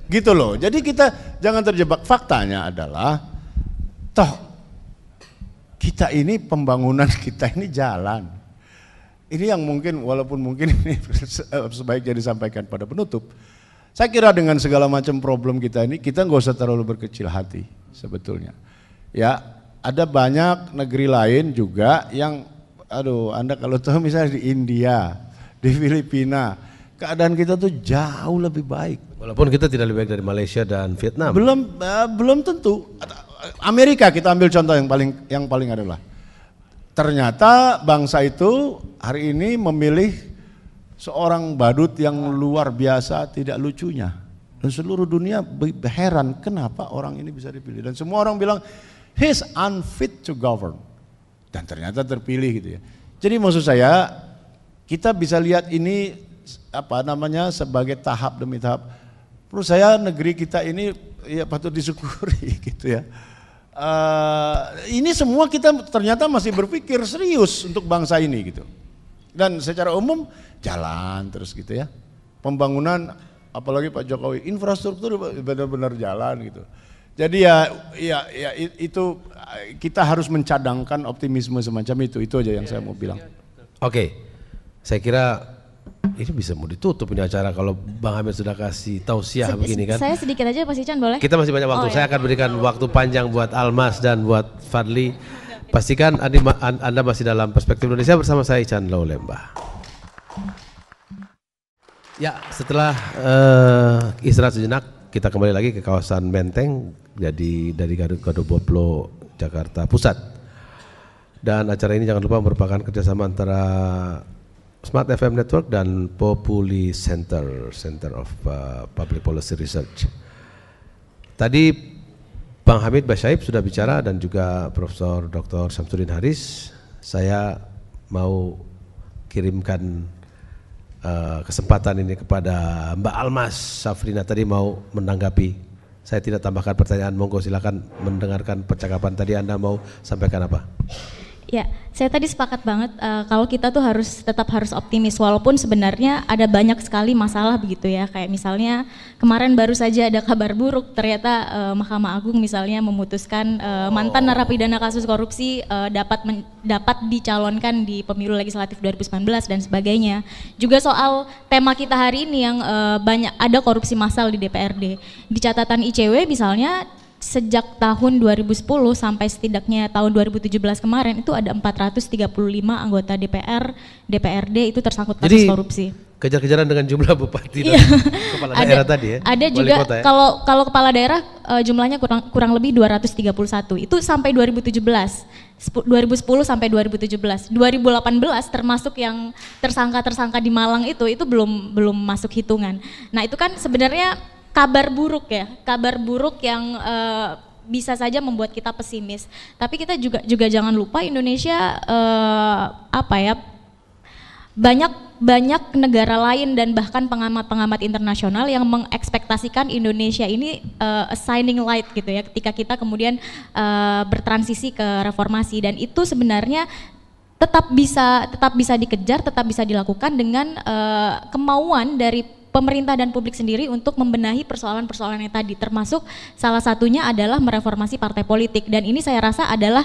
D: Gitu loh. Jadi kita jangan terjebak. Faktanya adalah toh kita ini pembangunan [LAUGHS] kita ini jalan. Ini yang mungkin walaupun mungkin ini [LAUGHS] sebaiknya disampaikan pada penutup. Saya kira dengan segala macam problem kita ini kita nggak usah terlalu berkecil hati sebetulnya. Ya, ada banyak negeri lain juga yang aduh Anda kalau tahu misalnya di India, di Filipina, keadaan kita tuh jauh lebih baik.
A: Walaupun kita tidak lebih baik dari Malaysia dan Vietnam. Belum
D: uh, belum tentu. Amerika kita ambil contoh yang paling yang paling adalah ternyata bangsa itu hari ini memilih seorang badut yang luar biasa tidak lucunya. Dan seluruh dunia heran kenapa orang ini bisa dipilih. Dan semua orang bilang, he's unfit to govern dan ternyata terpilih gitu ya. Jadi maksud saya kita bisa lihat ini apa namanya sebagai tahap demi tahap. Menurut saya negeri kita ini ya patut disyukuri [LAUGHS] gitu ya. Uh, ini semua kita ternyata masih berpikir serius untuk bangsa ini gitu. Dan secara umum jalan terus gitu ya. Pembangunan apalagi Pak Jokowi infrastruktur benar-benar jalan gitu. Jadi ya, ya, ya itu kita harus mencadangkan optimisme semacam itu. Itu aja yang saya mau bilang.
A: Oke, okay. saya kira ini bisa mau ditutup ini acara kalau Bang Amir sudah kasih tausiah begini kan. Saya
B: sedikit aja Pak Sican boleh? Kita masih banyak waktu. Oh, saya Saya akan
A: berikan waktu panjang buat Almas dan buat Fadli. Pastikan Anda masih dalam perspektif Indonesia bersama saya Ican Lembah. Ya, setelah uh, istirahat sejenak kita kembali lagi ke kawasan Menteng jadi dari Garut Gadoboplo Jakarta Pusat. Dan acara ini jangan lupa merupakan kerjasama antara Smart FM Network dan Populi Center, Center of uh, Public Policy Research. Tadi Bang Hamid Basyaib sudah bicara dan juga Profesor Dr. Samsudin Haris. Saya mau kirimkan Eh, kesempatan ini kepada Mbak Almas Safrina tadi mau menanggapi. Saya tidak tambahkan pertanyaan, monggo silakan mendengarkan percakapan tadi Anda mau sampaikan apa?
B: Ya, saya tadi sepakat banget uh, kalau kita tuh harus tetap harus optimis walaupun sebenarnya ada banyak sekali masalah begitu ya. Kayak misalnya kemarin baru saja ada kabar buruk ternyata uh, Mahkamah Agung misalnya memutuskan uh, mantan oh. narapidana kasus korupsi uh, dapat dapat dicalonkan di pemilu legislatif 2019 dan sebagainya. Juga soal tema kita hari ini yang uh, banyak ada korupsi massal di DPRD. Di catatan ICW misalnya sejak tahun 2010 sampai setidaknya tahun 2017 kemarin itu ada 435 anggota DPR, DPRD itu tersangkut kasus Jadi, korupsi.
A: Kejar-kejaran dengan jumlah bupati iya. dan kepala ada, daerah tadi ya. Ada juga ya. kalau
B: kalau kepala daerah uh, jumlahnya kurang kurang lebih 231. Itu sampai 2017. 2010 sampai 2017. 2018 termasuk yang tersangka-tersangka di Malang itu itu belum belum masuk hitungan. Nah, itu kan sebenarnya kabar buruk ya, kabar buruk yang uh, bisa saja membuat kita pesimis. Tapi kita juga juga jangan lupa Indonesia uh, apa ya banyak banyak negara lain dan bahkan pengamat-pengamat internasional yang mengekspektasikan Indonesia ini uh, a shining light gitu ya ketika kita kemudian uh, bertransisi ke reformasi dan itu sebenarnya tetap bisa tetap bisa dikejar tetap bisa dilakukan dengan uh, kemauan dari pemerintah dan publik sendiri untuk membenahi persoalan-persoalannya tadi termasuk salah satunya adalah mereformasi partai politik dan ini saya rasa adalah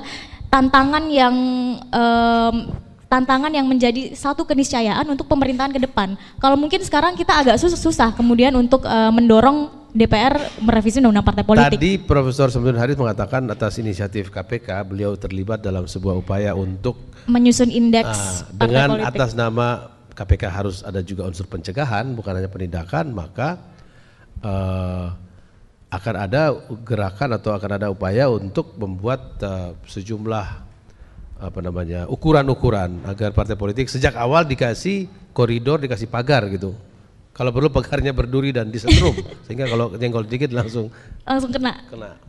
B: tantangan yang um, tantangan yang menjadi satu keniscayaan untuk pemerintahan ke depan. Kalau mungkin sekarang kita agak susah, susah kemudian untuk uh, mendorong DPR merevisi undang-undang partai politik. Tadi
A: Profesor Samsudin Haris mengatakan atas inisiatif KPK beliau terlibat dalam sebuah upaya untuk
B: menyusun indeks uh, dengan partai politik. atas
A: nama KPK harus ada juga unsur pencegahan, bukan hanya penindakan, maka uh, akan ada gerakan atau akan ada upaya untuk membuat uh, sejumlah apa namanya ukuran-ukuran agar partai politik sejak awal dikasih koridor, dikasih pagar gitu. Kalau perlu pagarnya berduri dan disetrum [LAUGHS] sehingga kalau jenggol dikit langsung
B: langsung kena. Kena.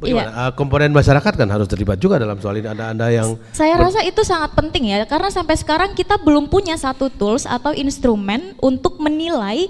B: Bagaimana?
A: Uh, komponen masyarakat kan harus terlibat juga dalam soal ini. Ada anda yang
B: saya rasa itu sangat penting ya, karena sampai sekarang kita belum punya satu tools atau instrumen untuk menilai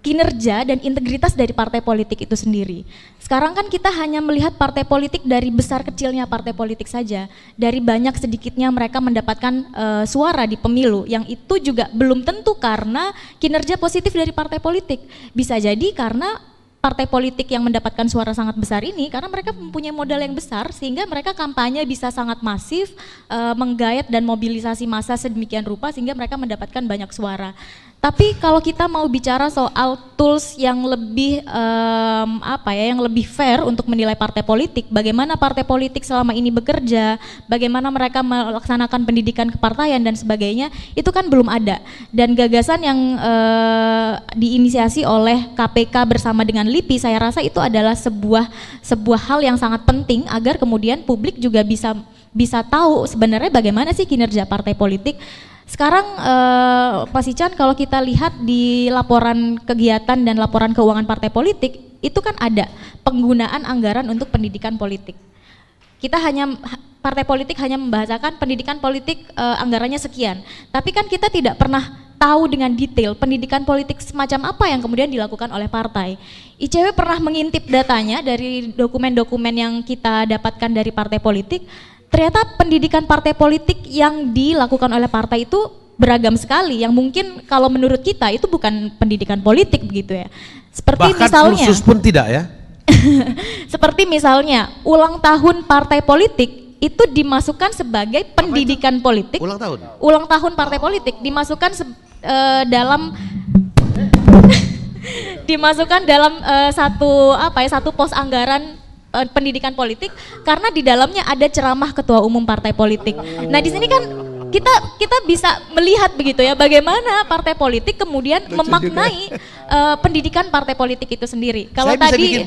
B: kinerja dan integritas dari partai politik itu sendiri. Sekarang kan kita hanya melihat partai politik dari besar kecilnya partai politik saja, dari banyak sedikitnya mereka mendapatkan uh, suara di pemilu, yang itu juga belum tentu karena kinerja positif dari partai politik. Bisa jadi karena partai politik yang mendapatkan suara sangat besar ini karena mereka mempunyai modal yang besar sehingga mereka kampanye bisa sangat masif e, menggayat dan mobilisasi massa sedemikian rupa sehingga mereka mendapatkan banyak suara. Tapi kalau kita mau bicara soal tools yang lebih um, apa ya, yang lebih fair untuk menilai partai politik, bagaimana partai politik selama ini bekerja, bagaimana mereka melaksanakan pendidikan kepartaian dan sebagainya, itu kan belum ada. Dan gagasan yang uh, diinisiasi oleh KPK bersama dengan LIPI, saya rasa itu adalah sebuah sebuah hal yang sangat penting agar kemudian publik juga bisa bisa tahu sebenarnya bagaimana sih kinerja partai politik sekarang uh, Pak Sican kalau kita lihat di laporan kegiatan dan laporan keuangan partai politik itu kan ada penggunaan anggaran untuk pendidikan politik. Kita hanya partai politik hanya membahasakan pendidikan politik eh, anggarannya sekian. Tapi kan kita tidak pernah tahu dengan detail pendidikan politik semacam apa yang kemudian dilakukan oleh partai. ICW pernah mengintip datanya dari dokumen-dokumen yang kita dapatkan dari partai politik ternyata pendidikan partai politik yang dilakukan oleh partai itu beragam sekali yang mungkin kalau menurut kita itu bukan pendidikan politik begitu ya. Seperti Bahkan misalnya khusus
A: pun tidak ya.
B: [LAUGHS] seperti misalnya ulang tahun partai politik itu dimasukkan sebagai pendidikan politik. Ulang tahun. Ulang tahun partai politik dimasukkan se, uh, dalam [LAUGHS] dimasukkan dalam uh, satu apa ya satu pos anggaran uh, pendidikan politik karena di dalamnya ada ceramah ketua umum partai politik. Nah, di sini kan kita kita bisa melihat begitu ya bagaimana partai politik kemudian Lucu memaknai uh, pendidikan partai politik itu sendiri. Kalau Saya tadi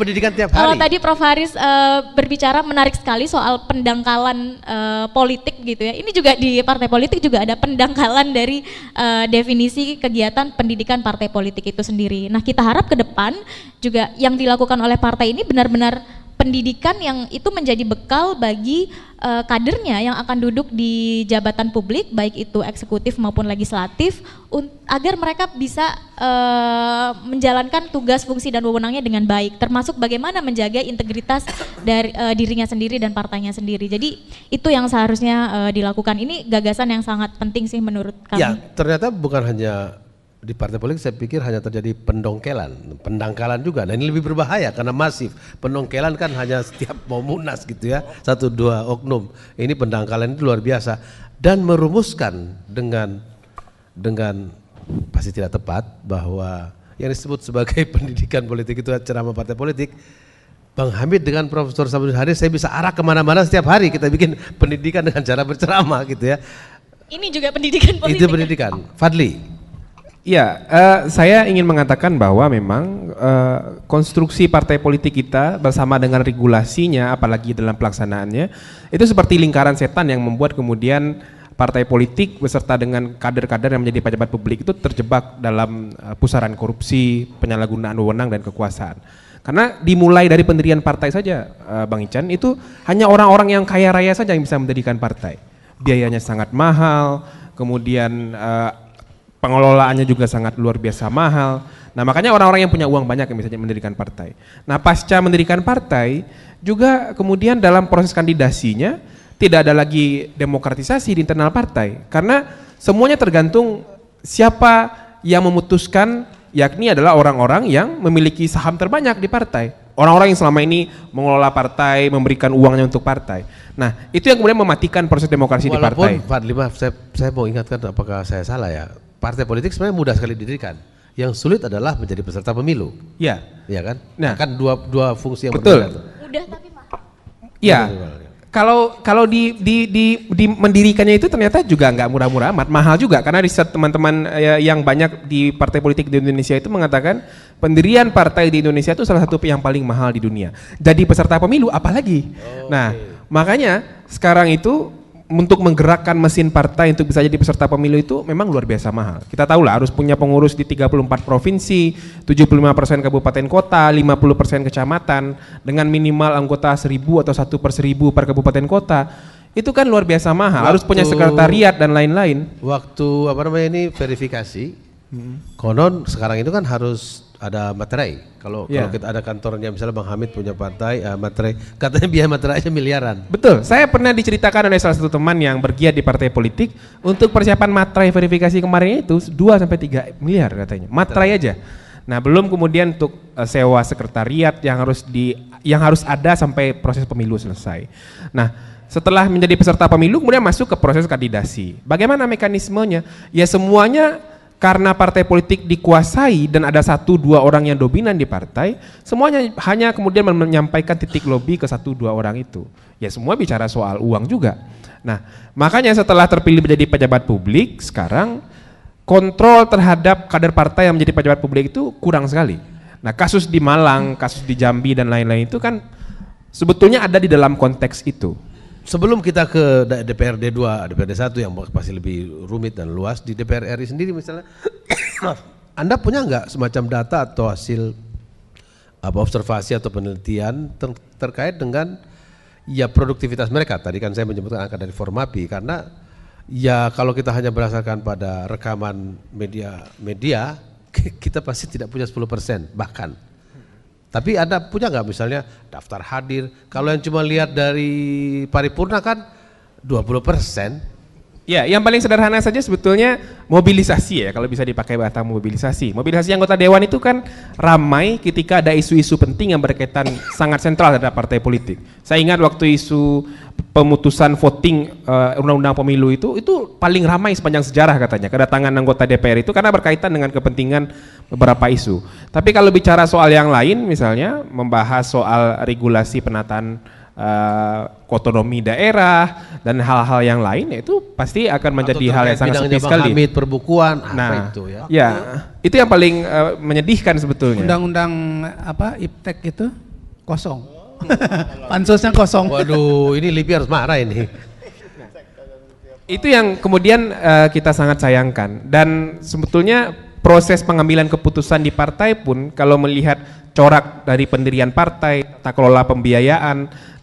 B: kalau tadi Prof Haris uh, berbicara menarik sekali soal pendangkalan uh, politik gitu ya. Ini juga di partai politik juga ada pendangkalan dari uh, definisi kegiatan pendidikan partai politik itu sendiri. Nah, kita harap ke depan juga yang dilakukan oleh partai ini benar-benar pendidikan yang itu menjadi bekal bagi uh, kadernya yang akan duduk di jabatan publik baik itu eksekutif maupun legislatif agar mereka bisa uh, menjalankan tugas fungsi dan wewenangnya dengan baik termasuk bagaimana menjaga integritas dari uh, dirinya sendiri dan partainya sendiri jadi itu yang seharusnya uh, dilakukan ini gagasan yang sangat penting sih menurut ya, kami ya
A: ternyata bukan hanya di partai politik saya pikir hanya terjadi pendongkelan, pendangkalan juga. Dan nah, ini lebih berbahaya karena masif. Pendongkelan kan hanya setiap mau munas gitu ya, satu dua oknum. Ini pendangkalan ini luar biasa dan merumuskan dengan dengan pasti tidak tepat bahwa yang disebut sebagai [LAUGHS] pendidikan politik itu ceramah partai politik Bang Hamid dengan Profesor Sabri Haris saya bisa arah kemana-mana setiap hari kita bikin pendidikan dengan cara berceramah gitu ya. Ini juga pendidikan politik. Itu ya? pendidikan. Fadli,
E: Ya, uh, saya ingin mengatakan bahwa memang uh, konstruksi partai politik kita bersama dengan regulasinya, apalagi dalam pelaksanaannya, itu seperti lingkaran setan yang membuat kemudian partai politik beserta dengan kader-kader yang menjadi pejabat publik itu terjebak dalam uh, pusaran korupsi, penyalahgunaan wewenang dan kekuasaan. Karena dimulai dari pendirian partai saja, uh, Bang Ican, itu hanya orang-orang yang kaya raya saja yang bisa mendirikan partai. Biayanya sangat mahal, kemudian uh, pengelolaannya juga sangat luar biasa mahal. Nah makanya orang-orang yang punya uang banyak yang misalnya mendirikan partai. Nah pasca mendirikan partai juga kemudian dalam proses kandidasinya tidak ada lagi demokratisasi di internal partai karena semuanya tergantung siapa yang memutuskan yakni adalah orang-orang yang memiliki saham terbanyak di partai. Orang-orang yang selama ini mengelola partai, memberikan uangnya untuk
A: partai. Nah, itu yang kemudian mematikan proses demokrasi Walaupun, di partai. Walaupun, Fadli, Lima, saya, saya mau ingatkan apakah saya salah ya partai politik sebenarnya mudah sekali didirikan. Yang sulit adalah menjadi peserta pemilu. Iya. Iya kan? Nah, kan dua dua fungsi yang betul. berbeda.
B: Udah tapi mahal.
A: Iya.
E: Kalau kalau di, di, di, di mendirikannya itu ternyata juga nggak murah-murah amat, mahal juga karena riset teman-teman ya, yang banyak di partai politik di Indonesia itu mengatakan pendirian partai di Indonesia itu salah satu yang paling mahal di dunia. Jadi peserta pemilu apalagi. Oh, nah, okay. makanya sekarang itu untuk menggerakkan mesin partai untuk bisa jadi peserta pemilu itu memang luar biasa mahal. Kita tahu lah harus punya pengurus di 34 provinsi, 75% kabupaten kota, 50% kecamatan dengan minimal anggota seribu atau satu per seribu per kabupaten kota. Itu
A: kan luar biasa
E: mahal, waktu, harus punya sekretariat
A: dan lain-lain. Waktu apa namanya ini verifikasi, hmm. konon sekarang itu kan harus ada materai. Kalau yeah. kalau kita ada kantornya misalnya Bang Hamid punya partai uh, eh, materai, [LAUGHS] katanya biaya materai materainya miliaran.
E: Betul. Saya pernah diceritakan oleh salah satu teman yang bergiat di partai politik untuk persiapan materai verifikasi kemarin itu 2 sampai tiga miliar katanya. Materai aja. Nah, belum kemudian untuk uh, sewa sekretariat yang harus di yang harus ada sampai proses pemilu selesai. Nah, setelah menjadi peserta pemilu kemudian masuk ke proses kandidasi. Bagaimana mekanismenya? Ya semuanya karena partai politik dikuasai dan ada satu dua orang yang dominan di partai, semuanya hanya kemudian menyampaikan titik lobby ke satu dua orang itu. Ya semua bicara soal uang juga. Nah makanya setelah terpilih menjadi pejabat publik sekarang kontrol terhadap kader partai yang menjadi pejabat publik itu kurang sekali. Nah kasus di Malang, kasus di Jambi dan lain-lain itu kan sebetulnya ada di dalam konteks
A: itu. Sebelum kita ke DPRD 2, DPRD 1 yang pasti lebih rumit dan luas di DPR RI sendiri misalnya, [COUGHS] Anda punya nggak semacam data atau hasil apa observasi atau penelitian ter terkait dengan ya produktivitas mereka? Tadi kan saya menyebutkan angka dari Formapi karena ya kalau kita hanya berdasarkan pada rekaman media media [LAUGHS] kita pasti tidak punya 10% bahkan tapi ada punya nggak misalnya daftar hadir? Kalau yang cuma lihat dari paripurna kan 20 persen. Ya, yang paling sederhana saja
E: sebetulnya mobilisasi ya, kalau bisa dipakai bahasa mobilisasi. Mobilisasi anggota dewan itu kan ramai ketika ada isu-isu penting yang berkaitan sangat sentral terhadap partai politik. Saya ingat waktu isu pemutusan voting undang eh, undang-undang pemilu itu itu paling ramai sepanjang sejarah katanya kedatangan anggota DPR itu karena berkaitan dengan kepentingan beberapa isu. Tapi kalau bicara soal yang lain misalnya membahas soal regulasi penataan uh, otonomi daerah dan hal-hal yang lain ya itu pasti akan menjadi hal yang sangat sepi sekali. Hamid, perbukuan nah, itu ya? Ya, itu yang paling uh, menyedihkan sebetulnya. Undang-undang
C: apa IPTEK itu kosong. [LAUGHS] Pansosnya kosong. Waduh,
E: ini Lipi harus marah ini. itu yang kemudian uh, kita sangat sayangkan dan sebetulnya proses pengambilan keputusan di partai pun kalau melihat corak dari pendirian partai, tata kelola pembiayaan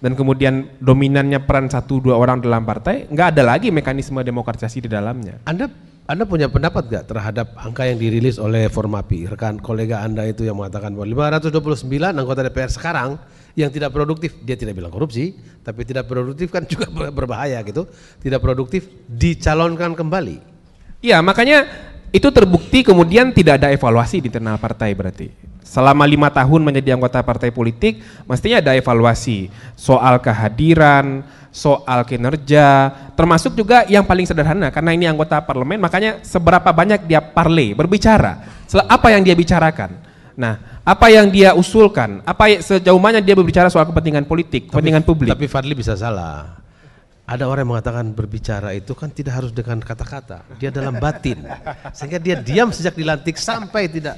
E: dan kemudian dominannya peran satu dua orang dalam partai, nggak ada lagi mekanisme demokratisasi di dalamnya. Anda
A: anda punya pendapat nggak terhadap angka yang dirilis oleh Formapi? Rekan kolega Anda itu yang mengatakan bahwa 529 anggota DPR sekarang yang tidak produktif, dia tidak bilang korupsi, tapi tidak produktif kan juga [LAUGHS] berbahaya gitu. Tidak produktif dicalonkan kembali.
E: Iya, makanya itu terbukti kemudian tidak ada evaluasi di internal partai berarti. Selama lima tahun menjadi anggota partai politik, mestinya ada evaluasi soal kehadiran, soal kinerja, termasuk juga yang paling sederhana karena ini anggota parlemen, makanya seberapa banyak dia parley berbicara, apa yang dia bicarakan. Nah, apa yang dia usulkan, apa sejauh mana dia berbicara soal kepentingan politik, tapi, kepentingan publik. Tapi Fadli bisa
A: salah. Ada orang yang mengatakan berbicara itu kan tidak harus dengan kata-kata, dia dalam batin. Sehingga dia diam sejak dilantik sampai tidak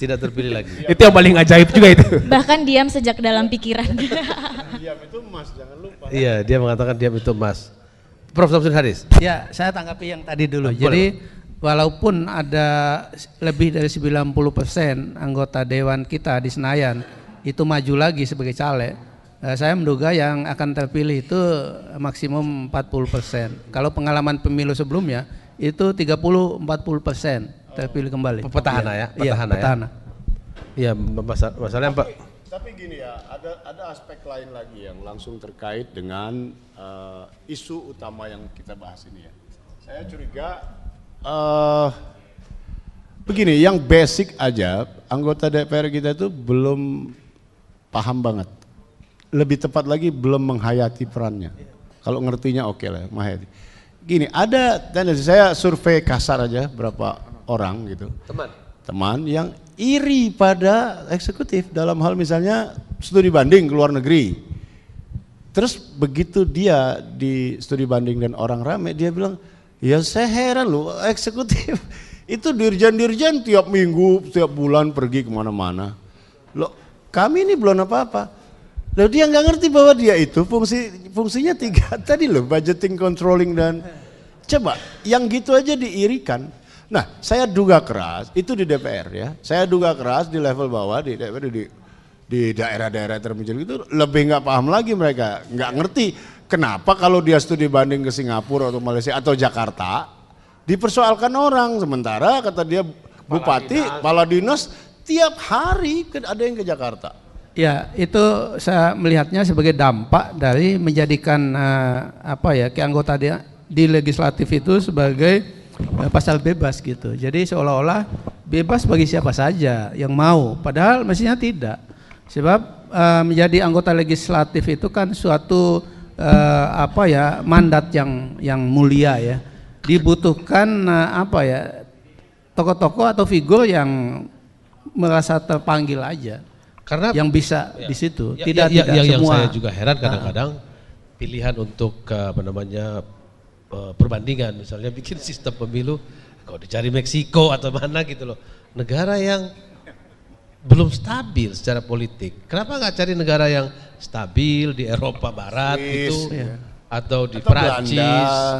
A: tidak terpilih lagi. itu yang paling ajaib juga itu.
B: Bahkan diam sejak dalam pikiran. diam itu emas, jangan lupa. Iya,
A: dia mengatakan diam itu emas. Prof. Samsul Haris.
C: Ya, saya tanggapi yang
A: tadi dulu. Ah, Jadi
C: walaupun ada lebih dari 90 persen anggota dewan kita di Senayan itu maju lagi sebagai caleg, eh, saya menduga yang akan terpilih itu maksimum 40 persen. Kalau pengalaman pemilu sebelumnya itu 30-40 persen terpilih kembali. Petahana ya, iya, petahana. Ya, petahana.
A: Ya, ya masalah, yang Pak.
D: Tapi gini ya, ada ada aspek lain lagi yang langsung terkait dengan uh, isu utama yang kita bahas ini ya. Saya curiga uh, begini, yang basic aja anggota DPR kita itu belum paham banget. Lebih tepat lagi belum menghayati perannya. Kalau ngertinya oke okay lah, menghayati. Gini, ada tendensi saya survei kasar aja berapa orang gitu. Teman. Teman yang iri pada eksekutif dalam hal misalnya studi banding ke luar negeri. Terus begitu dia di studi banding dan orang rame, dia bilang, Ya saya heran loh, eksekutif [LAUGHS] itu dirjen-dirjen tiap minggu, tiap bulan pergi kemana-mana. lo kami ini belum apa-apa. lo dia nggak ngerti bahwa dia itu fungsi fungsinya tiga [LAUGHS] tadi loh, budgeting, controlling dan coba yang gitu aja diirikan. Nah, saya duga keras itu di DPR ya. Saya duga keras di level bawah di DPR di daerah-daerah terpencil itu lebih nggak paham lagi mereka, nggak ngerti Kenapa kalau dia studi banding ke Singapura atau Malaysia atau Jakarta dipersoalkan orang sementara kata dia bupati, kepala dinas tiap hari ada yang ke Jakarta.
C: Ya, itu saya melihatnya sebagai dampak dari menjadikan eh, apa ya keanggota dia di legislatif itu sebagai eh, pasal bebas gitu. Jadi seolah-olah bebas bagi siapa saja yang mau, padahal mestinya tidak. Sebab eh, menjadi anggota legislatif itu kan suatu eh, apa ya mandat yang yang mulia ya dibutuhkan uh, apa ya tokoh-tokoh atau figur yang merasa terpanggil aja karena yang bisa ya, di situ ya, tidak ya, ya tidak ya, yang, semua yang saya juga heran nah. kadang-kadang
A: nah. pilihan untuk eh, apa namanya eh, perbandingan misalnya bikin sistem pemilu kalau dicari Meksiko atau mana gitu loh negara yang belum stabil secara politik. Kenapa nggak cari negara yang stabil di Eropa Barat Swiss, itu ya. atau di atau Perancis,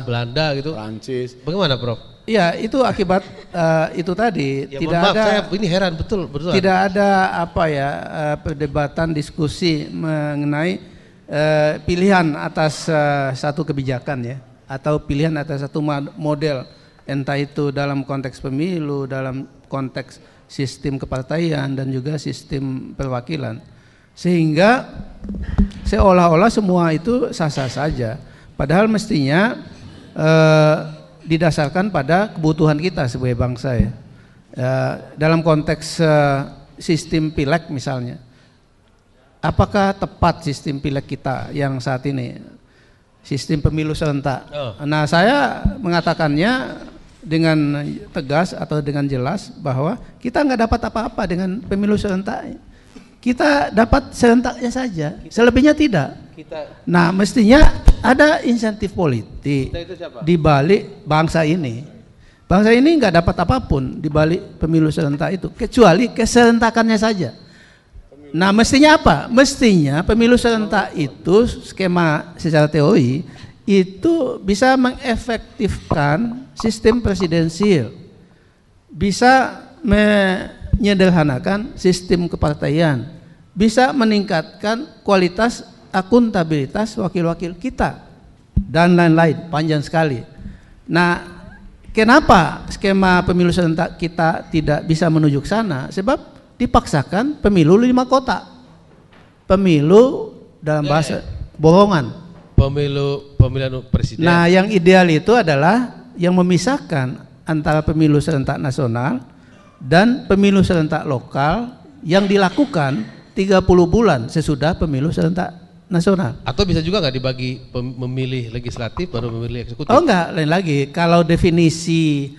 A: Belanda, Belanda gitu? Perancis. Bagaimana, Prof? Ya
C: itu akibat uh, itu tadi ya, tidak maaf, ada saya ini heran betul betul. Tidak ada apa ya uh, perdebatan diskusi mengenai uh, pilihan atas uh, satu kebijakan ya atau pilihan atas satu model entah itu dalam konteks pemilu, dalam konteks sistem kepartaian dan juga sistem perwakilan. Sehingga seolah-olah semua itu sah-sah saja. Padahal mestinya eh, didasarkan pada kebutuhan kita sebagai bangsa ya. Eh, dalam konteks eh, sistem pilek misalnya. Apakah tepat sistem pilek kita yang saat ini? Sistem pemilu serentak. Oh. Nah, saya mengatakannya dengan tegas atau dengan jelas bahwa kita nggak dapat apa-apa dengan pemilu serentak. Kita dapat serentaknya saja, kita, selebihnya tidak. Kita, nah, mestinya ada insentif politik di balik bangsa ini. Bangsa ini nggak dapat apapun di balik pemilu serentak itu, kecuali keserentakannya saja. Nah, mestinya apa? Mestinya pemilu serentak itu skema secara teori itu bisa mengefektifkan sistem presidensil, bisa menyederhanakan sistem kepartaian, bisa meningkatkan kualitas akuntabilitas wakil-wakil kita, dan lain-lain, panjang sekali. Nah, kenapa skema pemilu serentak kita tidak bisa menuju ke sana? Sebab dipaksakan pemilu lima kota. Pemilu dalam bahasa iya, iya. bohongan
A: pemilu pemilihan presiden. Nah, yang
C: ideal itu adalah yang memisahkan antara pemilu serentak nasional dan pemilu serentak lokal yang dilakukan 30 bulan sesudah pemilu serentak nasional.
A: Atau bisa juga nggak dibagi memilih legislatif baru memilih eksekutif? Oh
C: enggak, lain lagi. Kalau definisi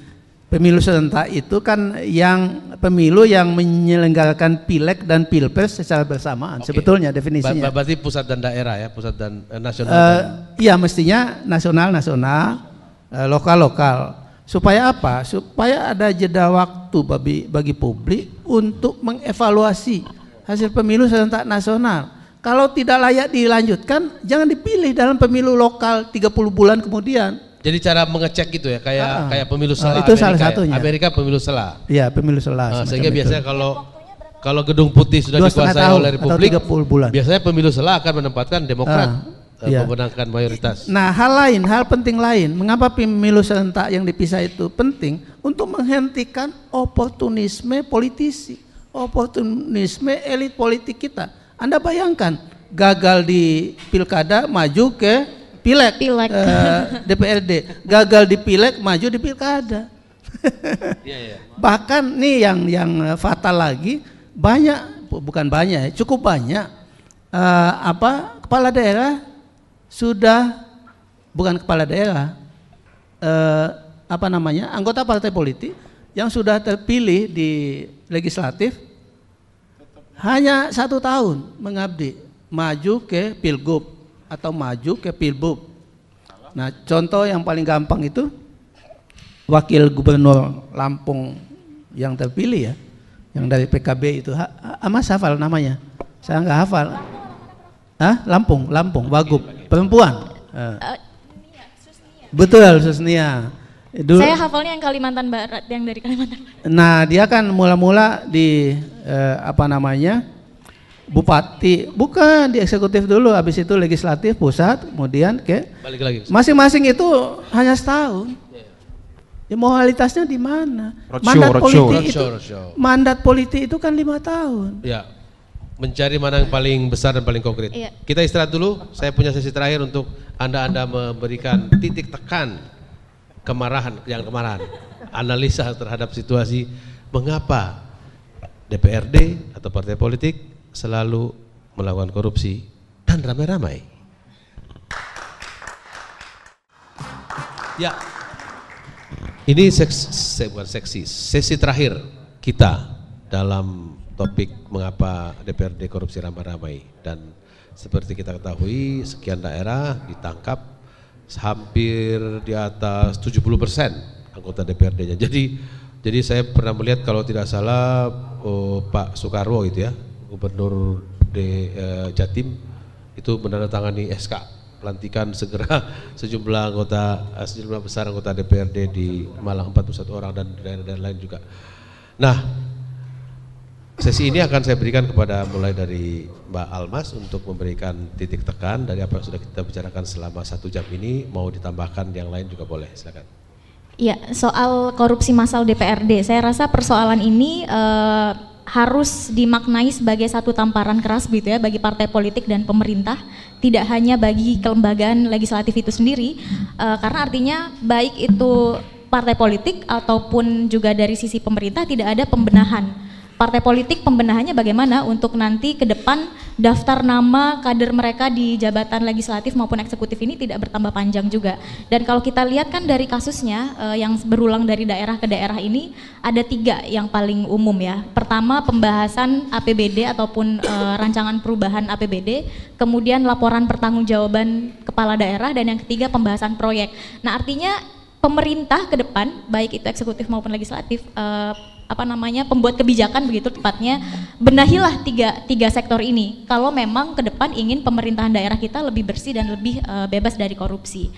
C: Pemilu serentak itu kan yang pemilu yang menyelenggarakan pileg dan pilpres secara bersamaan okay. sebetulnya definisinya. Ber
A: berarti pusat dan daerah ya, pusat dan eh, nasional. Uh,
C: Iya mestinya nasional nasional, eh, lokal lokal. Supaya apa? Supaya ada jeda waktu bagi bagi publik untuk mengevaluasi hasil pemilu serentak nasional. Kalau tidak layak dilanjutkan, jangan dipilih dalam pemilu lokal 30 bulan kemudian
A: jadi cara mengecek gitu ya, kayak ah, ah. kayak pemilu ah, selah. Uh, itu Amerika salah ya. satunya. Amerika pemilu selah.
C: Iya, pemilu selah. Uh, sehingga itu. biasanya
A: kalau kalau gedung putih sudah dikuasai tahun, oleh Republik, bulan. biasanya pemilu selah akan menempatkan Demokrat Uh, iya. memenangkan mayoritas. Nah,
C: hal lain, hal penting lain, mengapa pemilu serentak yang dipisah itu penting untuk menghentikan oportunisme politisi, oportunisme elit politik kita. Anda bayangkan gagal di pilkada maju ke pilek, pilek. Uh, eh, [LAUGHS] DPRD. Gagal di pilek maju di Pilkada. [LAUGHS] Iya, iya. Bahkan nih yang yang eh, fatal lagi banyak bukan banyak, ya, cukup banyak uh, apa kepala daerah sudah bukan kepala daerah uh, apa namanya anggota partai politik yang sudah terpilih di legislatif hanya satu tahun mengabdi maju ke pilgub atau maju ke pilbub. Nah, contoh yang paling gampang itu wakil gubernur Lampung yang terpilih ya, yang dari PKB itu. Amas hafal namanya? Saya nggak hafal. Hah? Lampung, Lampung, Wagub, perempuan. Uh, Betul, Susnia. Dulu, saya
B: hafalnya yang Kalimantan Barat, yang dari Kalimantan
C: Barat. Nah, dia kan mula-mula di eh, apa namanya? bupati, bukan di eksekutif dulu, habis itu legislatif pusat, kemudian ke balik lagi. Masing-masing itu hanya setahun. Ya, moralitasnya di mana? mandat roadshow, politik roadshow, itu, roadshow. mandat politik itu kan lima tahun.
A: Ya, mencari mana yang paling besar dan paling konkret. Ya. Kita istirahat dulu. Saya punya sesi terakhir untuk anda-anda memberikan titik tekan kemarahan, yang kemarahan, analisa terhadap situasi. Mengapa DPRD atau partai politik selalu melakukan korupsi dan ramai-ramai. Ya, ini seks, se, bukan seksi, sesi terakhir kita dalam topik mengapa DPRD korupsi ramai-ramai dan seperti kita ketahui sekian daerah ditangkap hampir di atas 70 persen anggota DPRD-nya. Jadi jadi saya pernah melihat kalau tidak salah oh, Pak Soekarwo itu ya Gubernur D, eh, Jatim itu menandatangani SK pelantikan segera [LAUGHS] sejumlah anggota eh, sejumlah besar anggota DPRD di Malang 41 orang dan daerah-daerah lain juga. Nah, sesi ini akan saya berikan kepada mulai dari Mbak Almas untuk memberikan titik tekan dari apa yang sudah kita bicarakan selama satu jam ini mau ditambahkan yang lain juga boleh silakan.
B: Ya soal korupsi massal DPRD, saya rasa persoalan ini eh, harus dimaknai sebagai satu tamparan keras gitu ya bagi partai politik dan pemerintah tidak hanya bagi kelembagaan legislatif itu sendiri uh, karena artinya baik itu partai politik ataupun juga dari sisi pemerintah tidak ada pembenahan partai politik pembenahannya bagaimana untuk nanti ke depan daftar nama kader mereka di jabatan legislatif maupun eksekutif ini tidak bertambah panjang juga. Dan kalau kita lihat kan dari kasusnya uh, yang berulang dari daerah ke daerah ini ada tiga yang paling umum ya. Pertama pembahasan APBD ataupun uh, rancangan perubahan APBD, kemudian laporan pertanggungjawaban kepala daerah dan yang ketiga pembahasan proyek. Nah artinya pemerintah ke depan baik itu eksekutif maupun legislatif eh, apa namanya pembuat kebijakan begitu tepatnya benahilah tiga tiga sektor ini kalau memang ke depan ingin pemerintahan daerah kita lebih bersih dan lebih uh, bebas dari korupsi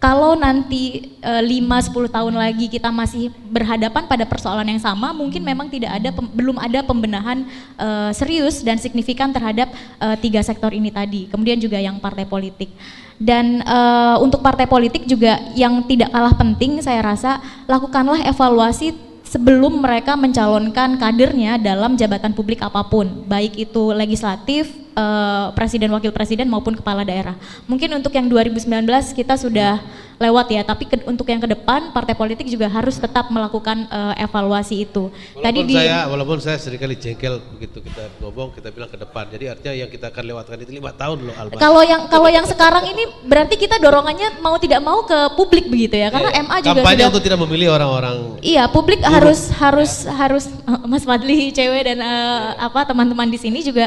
B: kalau nanti e, eh, 5-10 tahun lagi kita masih berhadapan pada persoalan yang sama, mungkin memang tidak ada pem, belum ada pembenahan e, serius dan signifikan terhadap e, tiga sektor ini tadi. Kemudian juga yang partai politik. Dan e, untuk partai politik juga yang tidak kalah penting saya rasa lakukanlah evaluasi sebelum mereka mencalonkan kadernya dalam jabatan publik apapun, baik itu legislatif, Eh, presiden wakil presiden maupun kepala daerah. Mungkin untuk yang 2019 kita sudah lewat ya, tapi ke, untuk yang ke depan partai politik juga harus tetap melakukan uh, evaluasi itu. Walaupun Tadi di, saya
A: walaupun saya seringkali jengkel begitu kita ngomong kita bilang ke depan. Jadi artinya yang kita akan lewatkan itu lima tahun loh Alba. Kalau yang kalau
B: yang sekarang ini berarti kita dorongannya mau tidak mau ke publik begitu ya, karena MA iya, iya. juga kampanye sudah,
A: untuk tidak memilih orang-orang.
B: Iya, publik buruk. Ya. harus harus harus eh, Mas Fadli, [LAUGHS] cewek dan uh, apa teman-teman di sini juga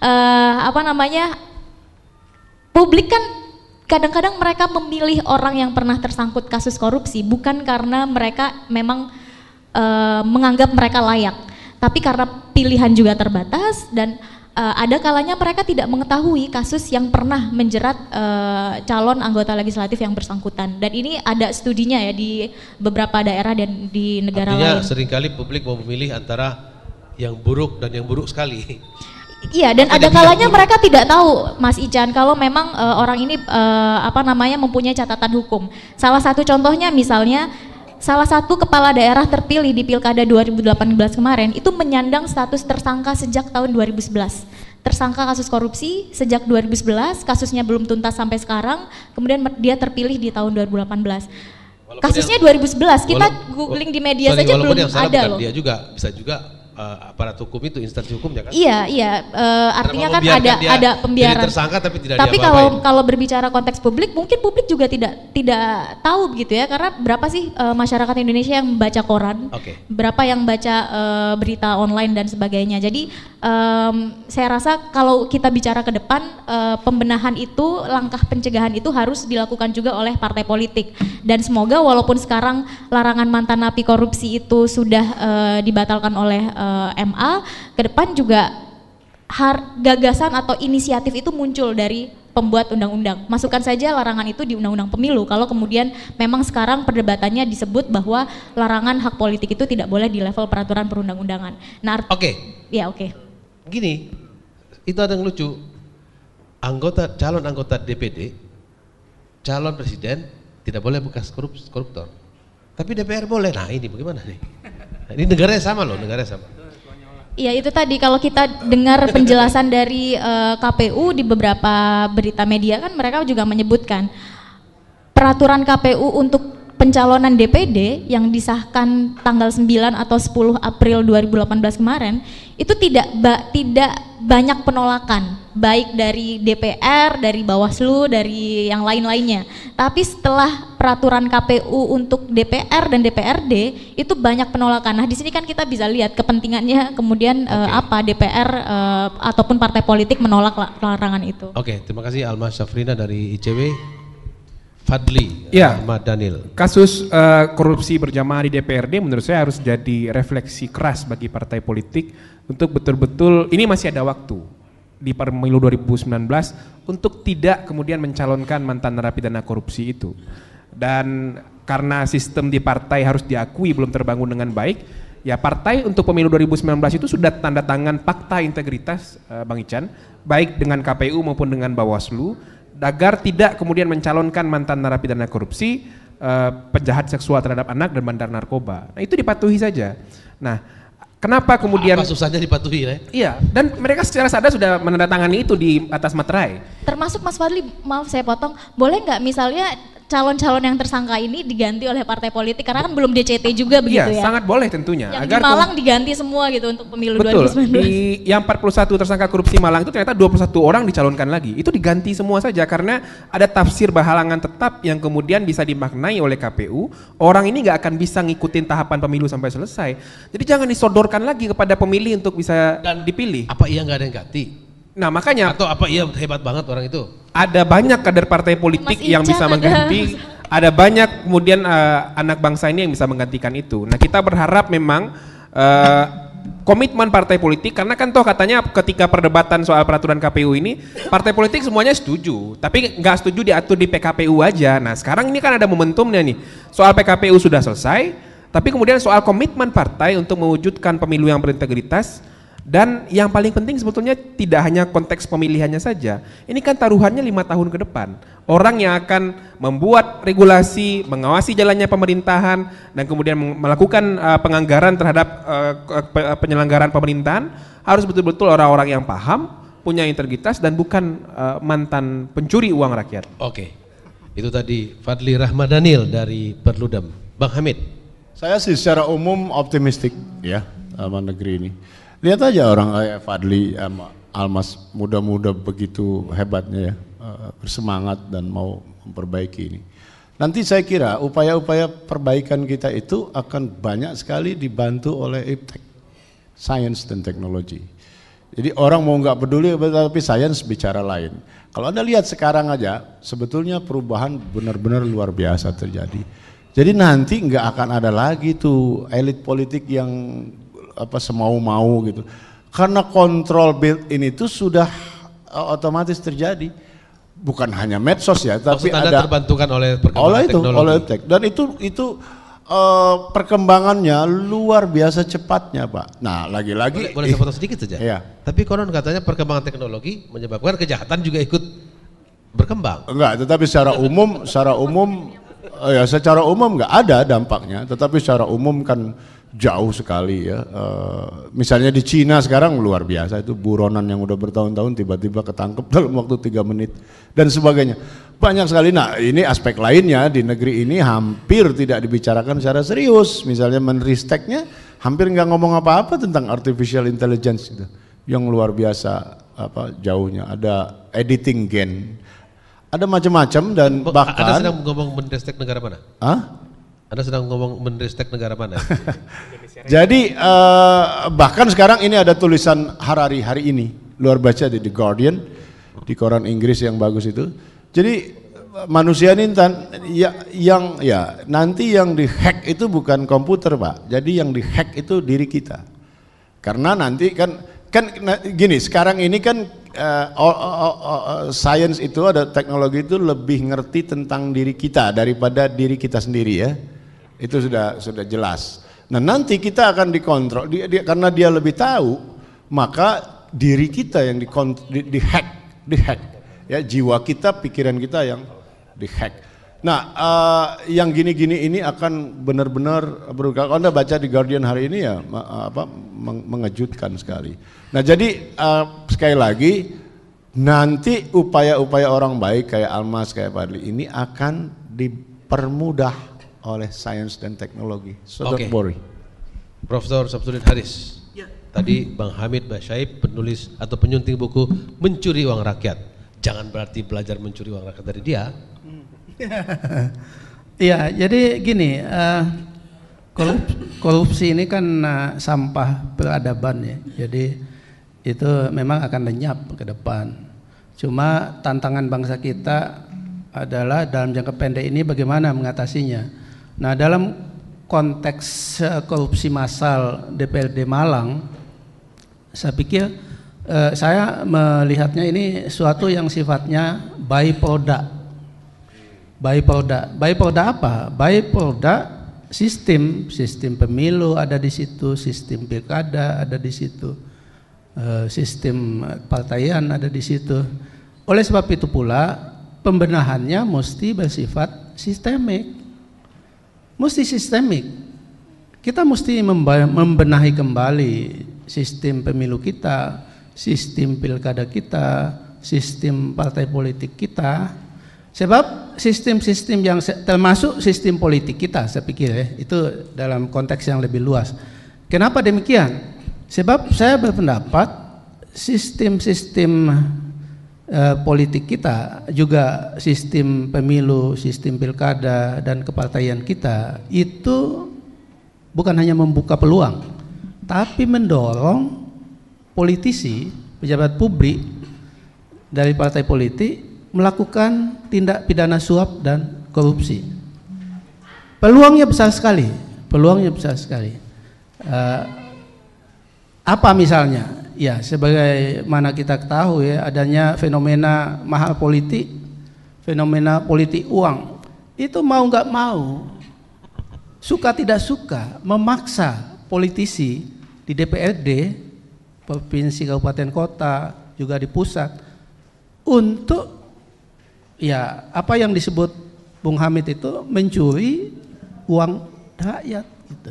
B: uh, apa namanya publik kan kadang-kadang mereka memilih orang yang pernah tersangkut kasus korupsi bukan karena mereka memang uh, menganggap mereka layak, tapi karena pilihan juga terbatas dan uh, ada kalanya mereka tidak mengetahui kasus yang pernah menjerat uh, calon anggota legislatif yang bersangkutan. Dan ini ada studinya ya di beberapa daerah dan di negara Artinya, lain.
A: seringkali publik mau memilih antara yang buruk dan yang buruk sekali. [LAUGHS]
B: Iya dan ada kalanya mereka tidak tahu Mas Ican kalau memang uh, orang ini uh, apa namanya mempunyai catatan hukum. Salah satu contohnya misalnya salah satu kepala daerah terpilih di Pilkada 2018 kemarin itu menyandang status tersangka sejak tahun 2011. Tersangka kasus korupsi sejak 2011, kasusnya belum tuntas sampai sekarang, kemudian dia terpilih di tahun 2018. Kasusnya 2011, kita googling di media sorry, saja belum ada loh. Dia
A: juga bisa juga uh, aparat hukum itu instansi hukum, ya kan? Iya, iya.
B: Uh, artinya kan ada ada pembiaran. tersangka tapi tidak Tapi kalau ya? kalau berbicara konteks publik, mungkin publik juga tidak tidak tahu begitu ya karena berapa sih uh, masyarakat Indonesia yang membaca koran? Okay. Berapa yang baca uh, berita online dan sebagainya. Jadi um, saya rasa kalau kita bicara ke depan uh, pembenahan itu, langkah pencegahan itu harus dilakukan juga oleh partai politik. Dan semoga walaupun sekarang larangan mantan napi korupsi itu sudah uh, dibatalkan oleh uh, eh, MA ke depan juga har gagasan atau inisiatif itu muncul dari pembuat undang-undang. Masukkan saja larangan itu di undang-undang pemilu. Kalau kemudian memang sekarang perdebatannya disebut bahwa larangan hak politik itu tidak boleh di level peraturan perundang-undangan. Nah, oke. Okay. Ya, oke.
A: Okay. Gini, itu ada yang lucu. Anggota calon anggota DPD, calon presiden tidak boleh bekas koruptor. Tapi DPR boleh. Nah, ini bagaimana nih? Ini negaranya sama loh, negaranya sama.
B: Iya itu tadi kalau kita dengar penjelasan dari uh, eh, KPU di beberapa berita media kan mereka juga menyebutkan peraturan KPU untuk pencalonan DPD yang disahkan tanggal 9 atau 10 April 2018 kemarin itu tidak ba tidak banyak penolakan baik dari DPR, dari Bawaslu, dari yang lain-lainnya. Tapi setelah peraturan KPU untuk DPR dan DPRD itu banyak penolakan. Nah, di sini kan kita bisa lihat kepentingannya kemudian eh, okay. uh, apa DPR uh, eh, ataupun partai politik menolak larangan itu.
A: Oke, okay, terima kasih Alma Syafrina dari ICW. Fadli ya. Ahmad Daniel.
E: Kasus uh, korupsi
A: berjamaah di DPRD
E: menurut saya harus jadi refleksi keras bagi partai politik untuk betul-betul ini masih ada waktu di pemilu 2019 untuk tidak kemudian mencalonkan mantan narapidana korupsi itu. Dan karena sistem di partai harus diakui belum terbangun dengan baik, ya partai untuk pemilu 2019 itu sudah tanda tangan fakta integritas eh, Bang Ican, baik dengan KPU maupun dengan Bawaslu, agar tidak kemudian mencalonkan mantan narapidana korupsi, eh, penjahat seksual terhadap anak dan bandar narkoba. Nah itu dipatuhi saja. Nah Kenapa kemudian Apa susahnya dipatuhi ya? Iya, dan mereka secara sadar sudah menandatangani itu di atas materai.
B: Termasuk Mas Fadli, maaf saya potong, boleh nggak misalnya calon-calon yang tersangka ini diganti oleh partai politik karena kan belum DCT juga iya, begitu ya? ya? sangat
E: boleh tentunya. Yang agar di Malang
B: diganti semua gitu untuk pemilu betul, 2019. Betul. Di
E: yang 41 tersangka korupsi Malang itu ternyata 21 orang dicalonkan lagi. Itu diganti semua saja karena ada tafsir bahalangan tetap yang kemudian bisa dimaknai oleh KPU, orang ini nggak akan bisa ngikutin tahapan pemilu sampai selesai. Jadi jangan disodorkan lagi kepada pemilih untuk bisa Dan dipilih. Apa iya nggak ada yang ganti?
A: Nah makanya atau apa iya hebat banget orang itu.
E: Ada banyak kader partai politik Mas yang bisa mengganti. Ada, ada banyak kemudian uh, anak bangsa ini yang bisa menggantikan itu. Nah kita berharap memang uh, komitmen partai politik karena kan toh katanya ketika perdebatan soal peraturan KPU ini partai politik semuanya setuju tapi nggak setuju diatur di PKPU aja nah sekarang ini kan ada momentumnya nih soal PKPU sudah selesai tapi kemudian soal komitmen partai untuk mewujudkan pemilu yang berintegritas dan yang paling penting sebetulnya tidak hanya konteks pemilihannya saja. Ini kan taruhannya lima tahun ke depan. Orang yang akan membuat regulasi, mengawasi jalannya pemerintahan, dan kemudian melakukan uh, penganggaran terhadap uh, penyelenggaraan pemerintahan harus betul-betul orang-orang yang paham, punya integritas, dan bukan uh, mantan pencuri uang rakyat.
A: Oke, itu tadi Fadli Rahmadanil dari Perludem. Bang Hamid.
D: Saya sih secara umum optimistik ya sama negeri ini lihat aja orang kayak Fadli Almas muda-muda begitu hebatnya ya eh, bersemangat dan mau memperbaiki ini. Nanti saya kira upaya-upaya perbaikan kita itu akan banyak sekali dibantu oleh IPTEK, Science dan teknologi. Jadi orang mau nggak peduli tapi sains bicara lain. Kalau Anda lihat sekarang aja, sebetulnya perubahan benar-benar luar biasa terjadi. Jadi nanti nggak akan ada lagi tuh elit politik yang apa semau-mau gitu. Karena kontrol build ini itu sudah uh, otomatis terjadi. Bukan hanya medsos ya, tapi ada
A: terbantukan oleh perkembangan oleh itu, teknologi. Oleh tech.
D: Dan itu itu uh, perkembangannya luar biasa cepatnya, Pak.
A: Nah, lagi-lagi boleh, boleh saya potong [LAUGHS] sedikit saja. Iya.
D: Tapi konon katanya
A: perkembangan teknologi menyebabkan kejahatan juga ikut
D: berkembang. Enggak, tetapi secara umum secara umum eh, ya secara umum nggak ada dampaknya, tetapi secara umum kan jauh sekali ya. E, misalnya di Cina sekarang luar biasa itu buronan yang udah bertahun-tahun tiba-tiba ketangkep [LAUGHS] dalam waktu tiga menit dan sebagainya. Banyak sekali. Nah ini aspek lainnya di negeri ini hampir tidak dibicarakan secara serius. Misalnya menristeknya hampir nggak ngomong apa-apa tentang artificial intelligence itu yang luar biasa apa jauhnya ada editing gen ada macam-macam dan bahkan ada sedang
A: ngomong menristek negara mana? Hah? Anda sedang ngomong menristek negara mana?
D: [LAUGHS] Jadi uh, bahkan sekarang ini ada tulisan Harari hari ini, luar baca di The Guardian, di koran Inggris yang bagus itu. Jadi manusia ini tan, ya, yang ya nanti yang dihack itu bukan komputer pak, jadi yang dihack itu diri kita. Karena nanti kan kan gini sekarang ini kan uh, science itu ada teknologi itu lebih ngerti tentang diri kita daripada diri kita sendiri ya. Itu sudah sudah jelas. Nah, nanti kita akan dikontrol dia, dia karena dia lebih tahu, maka diri kita yang dihack di, di hack, di hack. Ya, jiwa kita, pikiran kita yang di hack. Nah, uh, yang gini-gini ini akan benar-benar berubah. Kalau Anda baca di Guardian hari ini ya apa mengejutkan sekali. Nah, jadi uh, sekali lagi nanti upaya-upaya orang baik kayak Almas kayak Fadli ini akan dipermudah oleh sains dan teknologi. So okay. don't worry.
A: Profesor Sabtulid Haris. Ya. Tadi Bang Hamid Basyaib penulis atau penyunting buku Mencuri Uang Rakyat. Jangan berarti belajar mencuri uang rakyat dari dia.
C: Iya, [LAUGHS] jadi gini, uh, korupsi ini kan uh, sampah peradaban ya. Jadi itu memang akan lenyap ke depan. Cuma tantangan bangsa kita adalah dalam jangka pendek ini bagaimana mengatasinya Nah, dalam konteks eh, korupsi massal DPRD Malang, saya pikir eh, saya melihatnya ini suatu yang sifatnya by Byproduct. By apa? By sistem, sistem pemilu ada di situ, sistem pilkada ada di situ, eh, sistem partaian ada di situ. Oleh sebab itu pula pembenahannya mesti bersifat sistemik mesti sistemik. Kita mesti membenahi kembali sistem pemilu kita, sistem pilkada kita, sistem partai politik kita. Sebab sistem-sistem yang termasuk sistem politik kita, saya pikir ya, itu dalam konteks yang lebih luas. Kenapa demikian? Sebab saya berpendapat sistem-sistem Eh, politik kita juga sistem pemilu, sistem pilkada dan kepartaian kita itu bukan hanya membuka peluang, tapi mendorong politisi, pejabat publik dari partai politik melakukan tindak pidana suap dan korupsi. Peluangnya besar sekali, peluangnya besar sekali. Uh, apa misalnya? Ya, sebagaimana kita ketahui ya, adanya fenomena mahal politik, fenomena politik uang. Itu mau nggak mau, suka tidak suka memaksa politisi di DPRD, provinsi, kabupaten, kota, juga di pusat untuk ya apa yang disebut Bung Hamid itu mencuri uang rakyat gitu.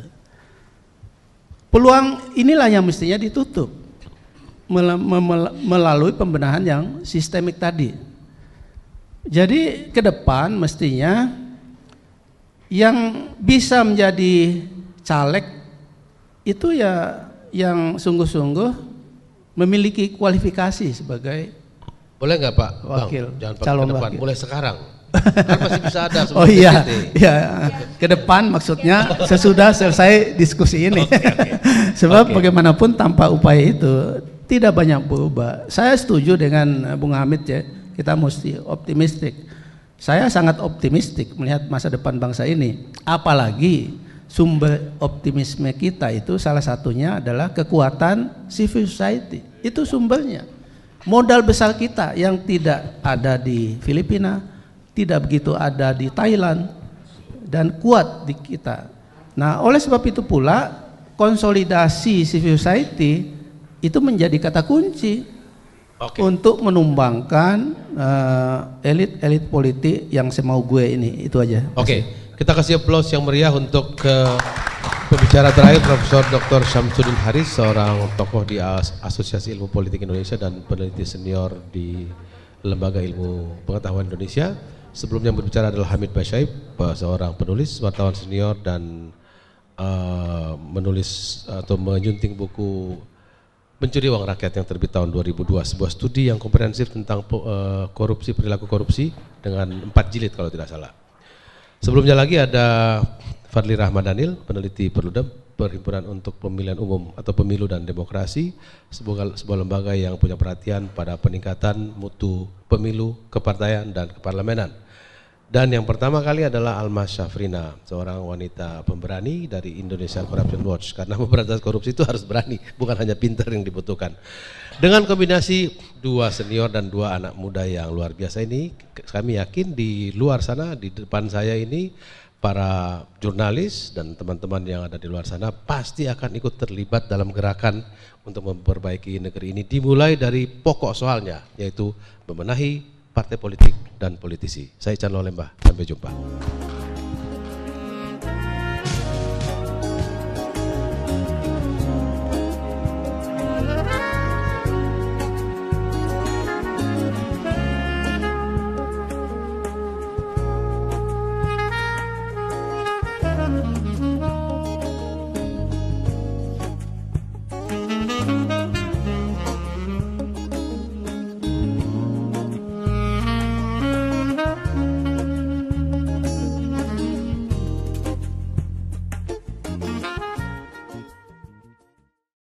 C: Peluang inilah yang mestinya ditutup melalui pembenahan yang sistemik tadi. Jadi ke depan mestinya yang bisa menjadi caleg itu ya yang sungguh-sungguh memiliki kualifikasi sebagai boleh nggak Pak? Wakil. Bang, jangan Pak calon depan, wakil. boleh sekarang. [LAUGHS] kan masih bisa ada Oh iya. Iya. Ke depan maksudnya sesudah selesai diskusi ini. Okay, okay. [LAUGHS] Sebab okay. bagaimanapun tanpa upaya itu tidak banyak berubah. Saya setuju dengan eh, Bung Hamid ya, kita mesti optimistik. Saya sangat optimistik melihat masa depan bangsa ini. Apalagi sumber optimisme kita itu salah satunya adalah kekuatan civil society. Itu sumbernya. Modal besar kita yang tidak ada di Filipina, tidak begitu ada di Thailand, dan kuat di kita. Nah, oleh sebab itu pula konsolidasi civil society itu menjadi kata kunci okay. untuk menumbangkan eh, elit-elit uh, politik yang semau gue ini itu aja.
A: Oke, okay. kita kasih aplaus yang meriah untuk ke eh, pembicara terakhir Profesor Dr. Syamsuddin Haris seorang tokoh di As Asosiasi Ilmu Politik Indonesia dan peneliti senior di Lembaga Ilmu Pengetahuan Indonesia. Sebelumnya berbicara adalah Hamid Basyaib, seorang penulis, wartawan senior dan uh, menulis atau menyunting buku Pencuri Uang Rakyat yang terbit tahun 2002, sebuah studi yang komprehensif tentang uh, korupsi, perilaku korupsi dengan empat jilid kalau tidak salah. Sebelumnya lagi ada Fadli Rahmadanil Danil, peneliti Perludem, Perhimpunan untuk Pemilihan Umum atau Pemilu dan Demokrasi, sebuah, sebuah lembaga yang punya perhatian pada peningkatan mutu pemilu, kepartaian, dan keparlemenan dan yang pertama kali adalah Alma Syafrina, seorang wanita pemberani dari Indonesia Corruption Watch. Karena memberantas korupsi itu harus berani, bukan hanya pinter yang dibutuhkan. Dengan kombinasi dua senior dan dua anak muda yang luar biasa ini, kami yakin di luar sana, di depan saya ini, para jurnalis dan teman-teman yang ada di luar sana pasti akan ikut terlibat dalam gerakan untuk memperbaiki negeri ini. Dimulai dari pokok soalnya, yaitu membenahi partai politik dan politisi. Saya Chan Lembah, sampai jumpa.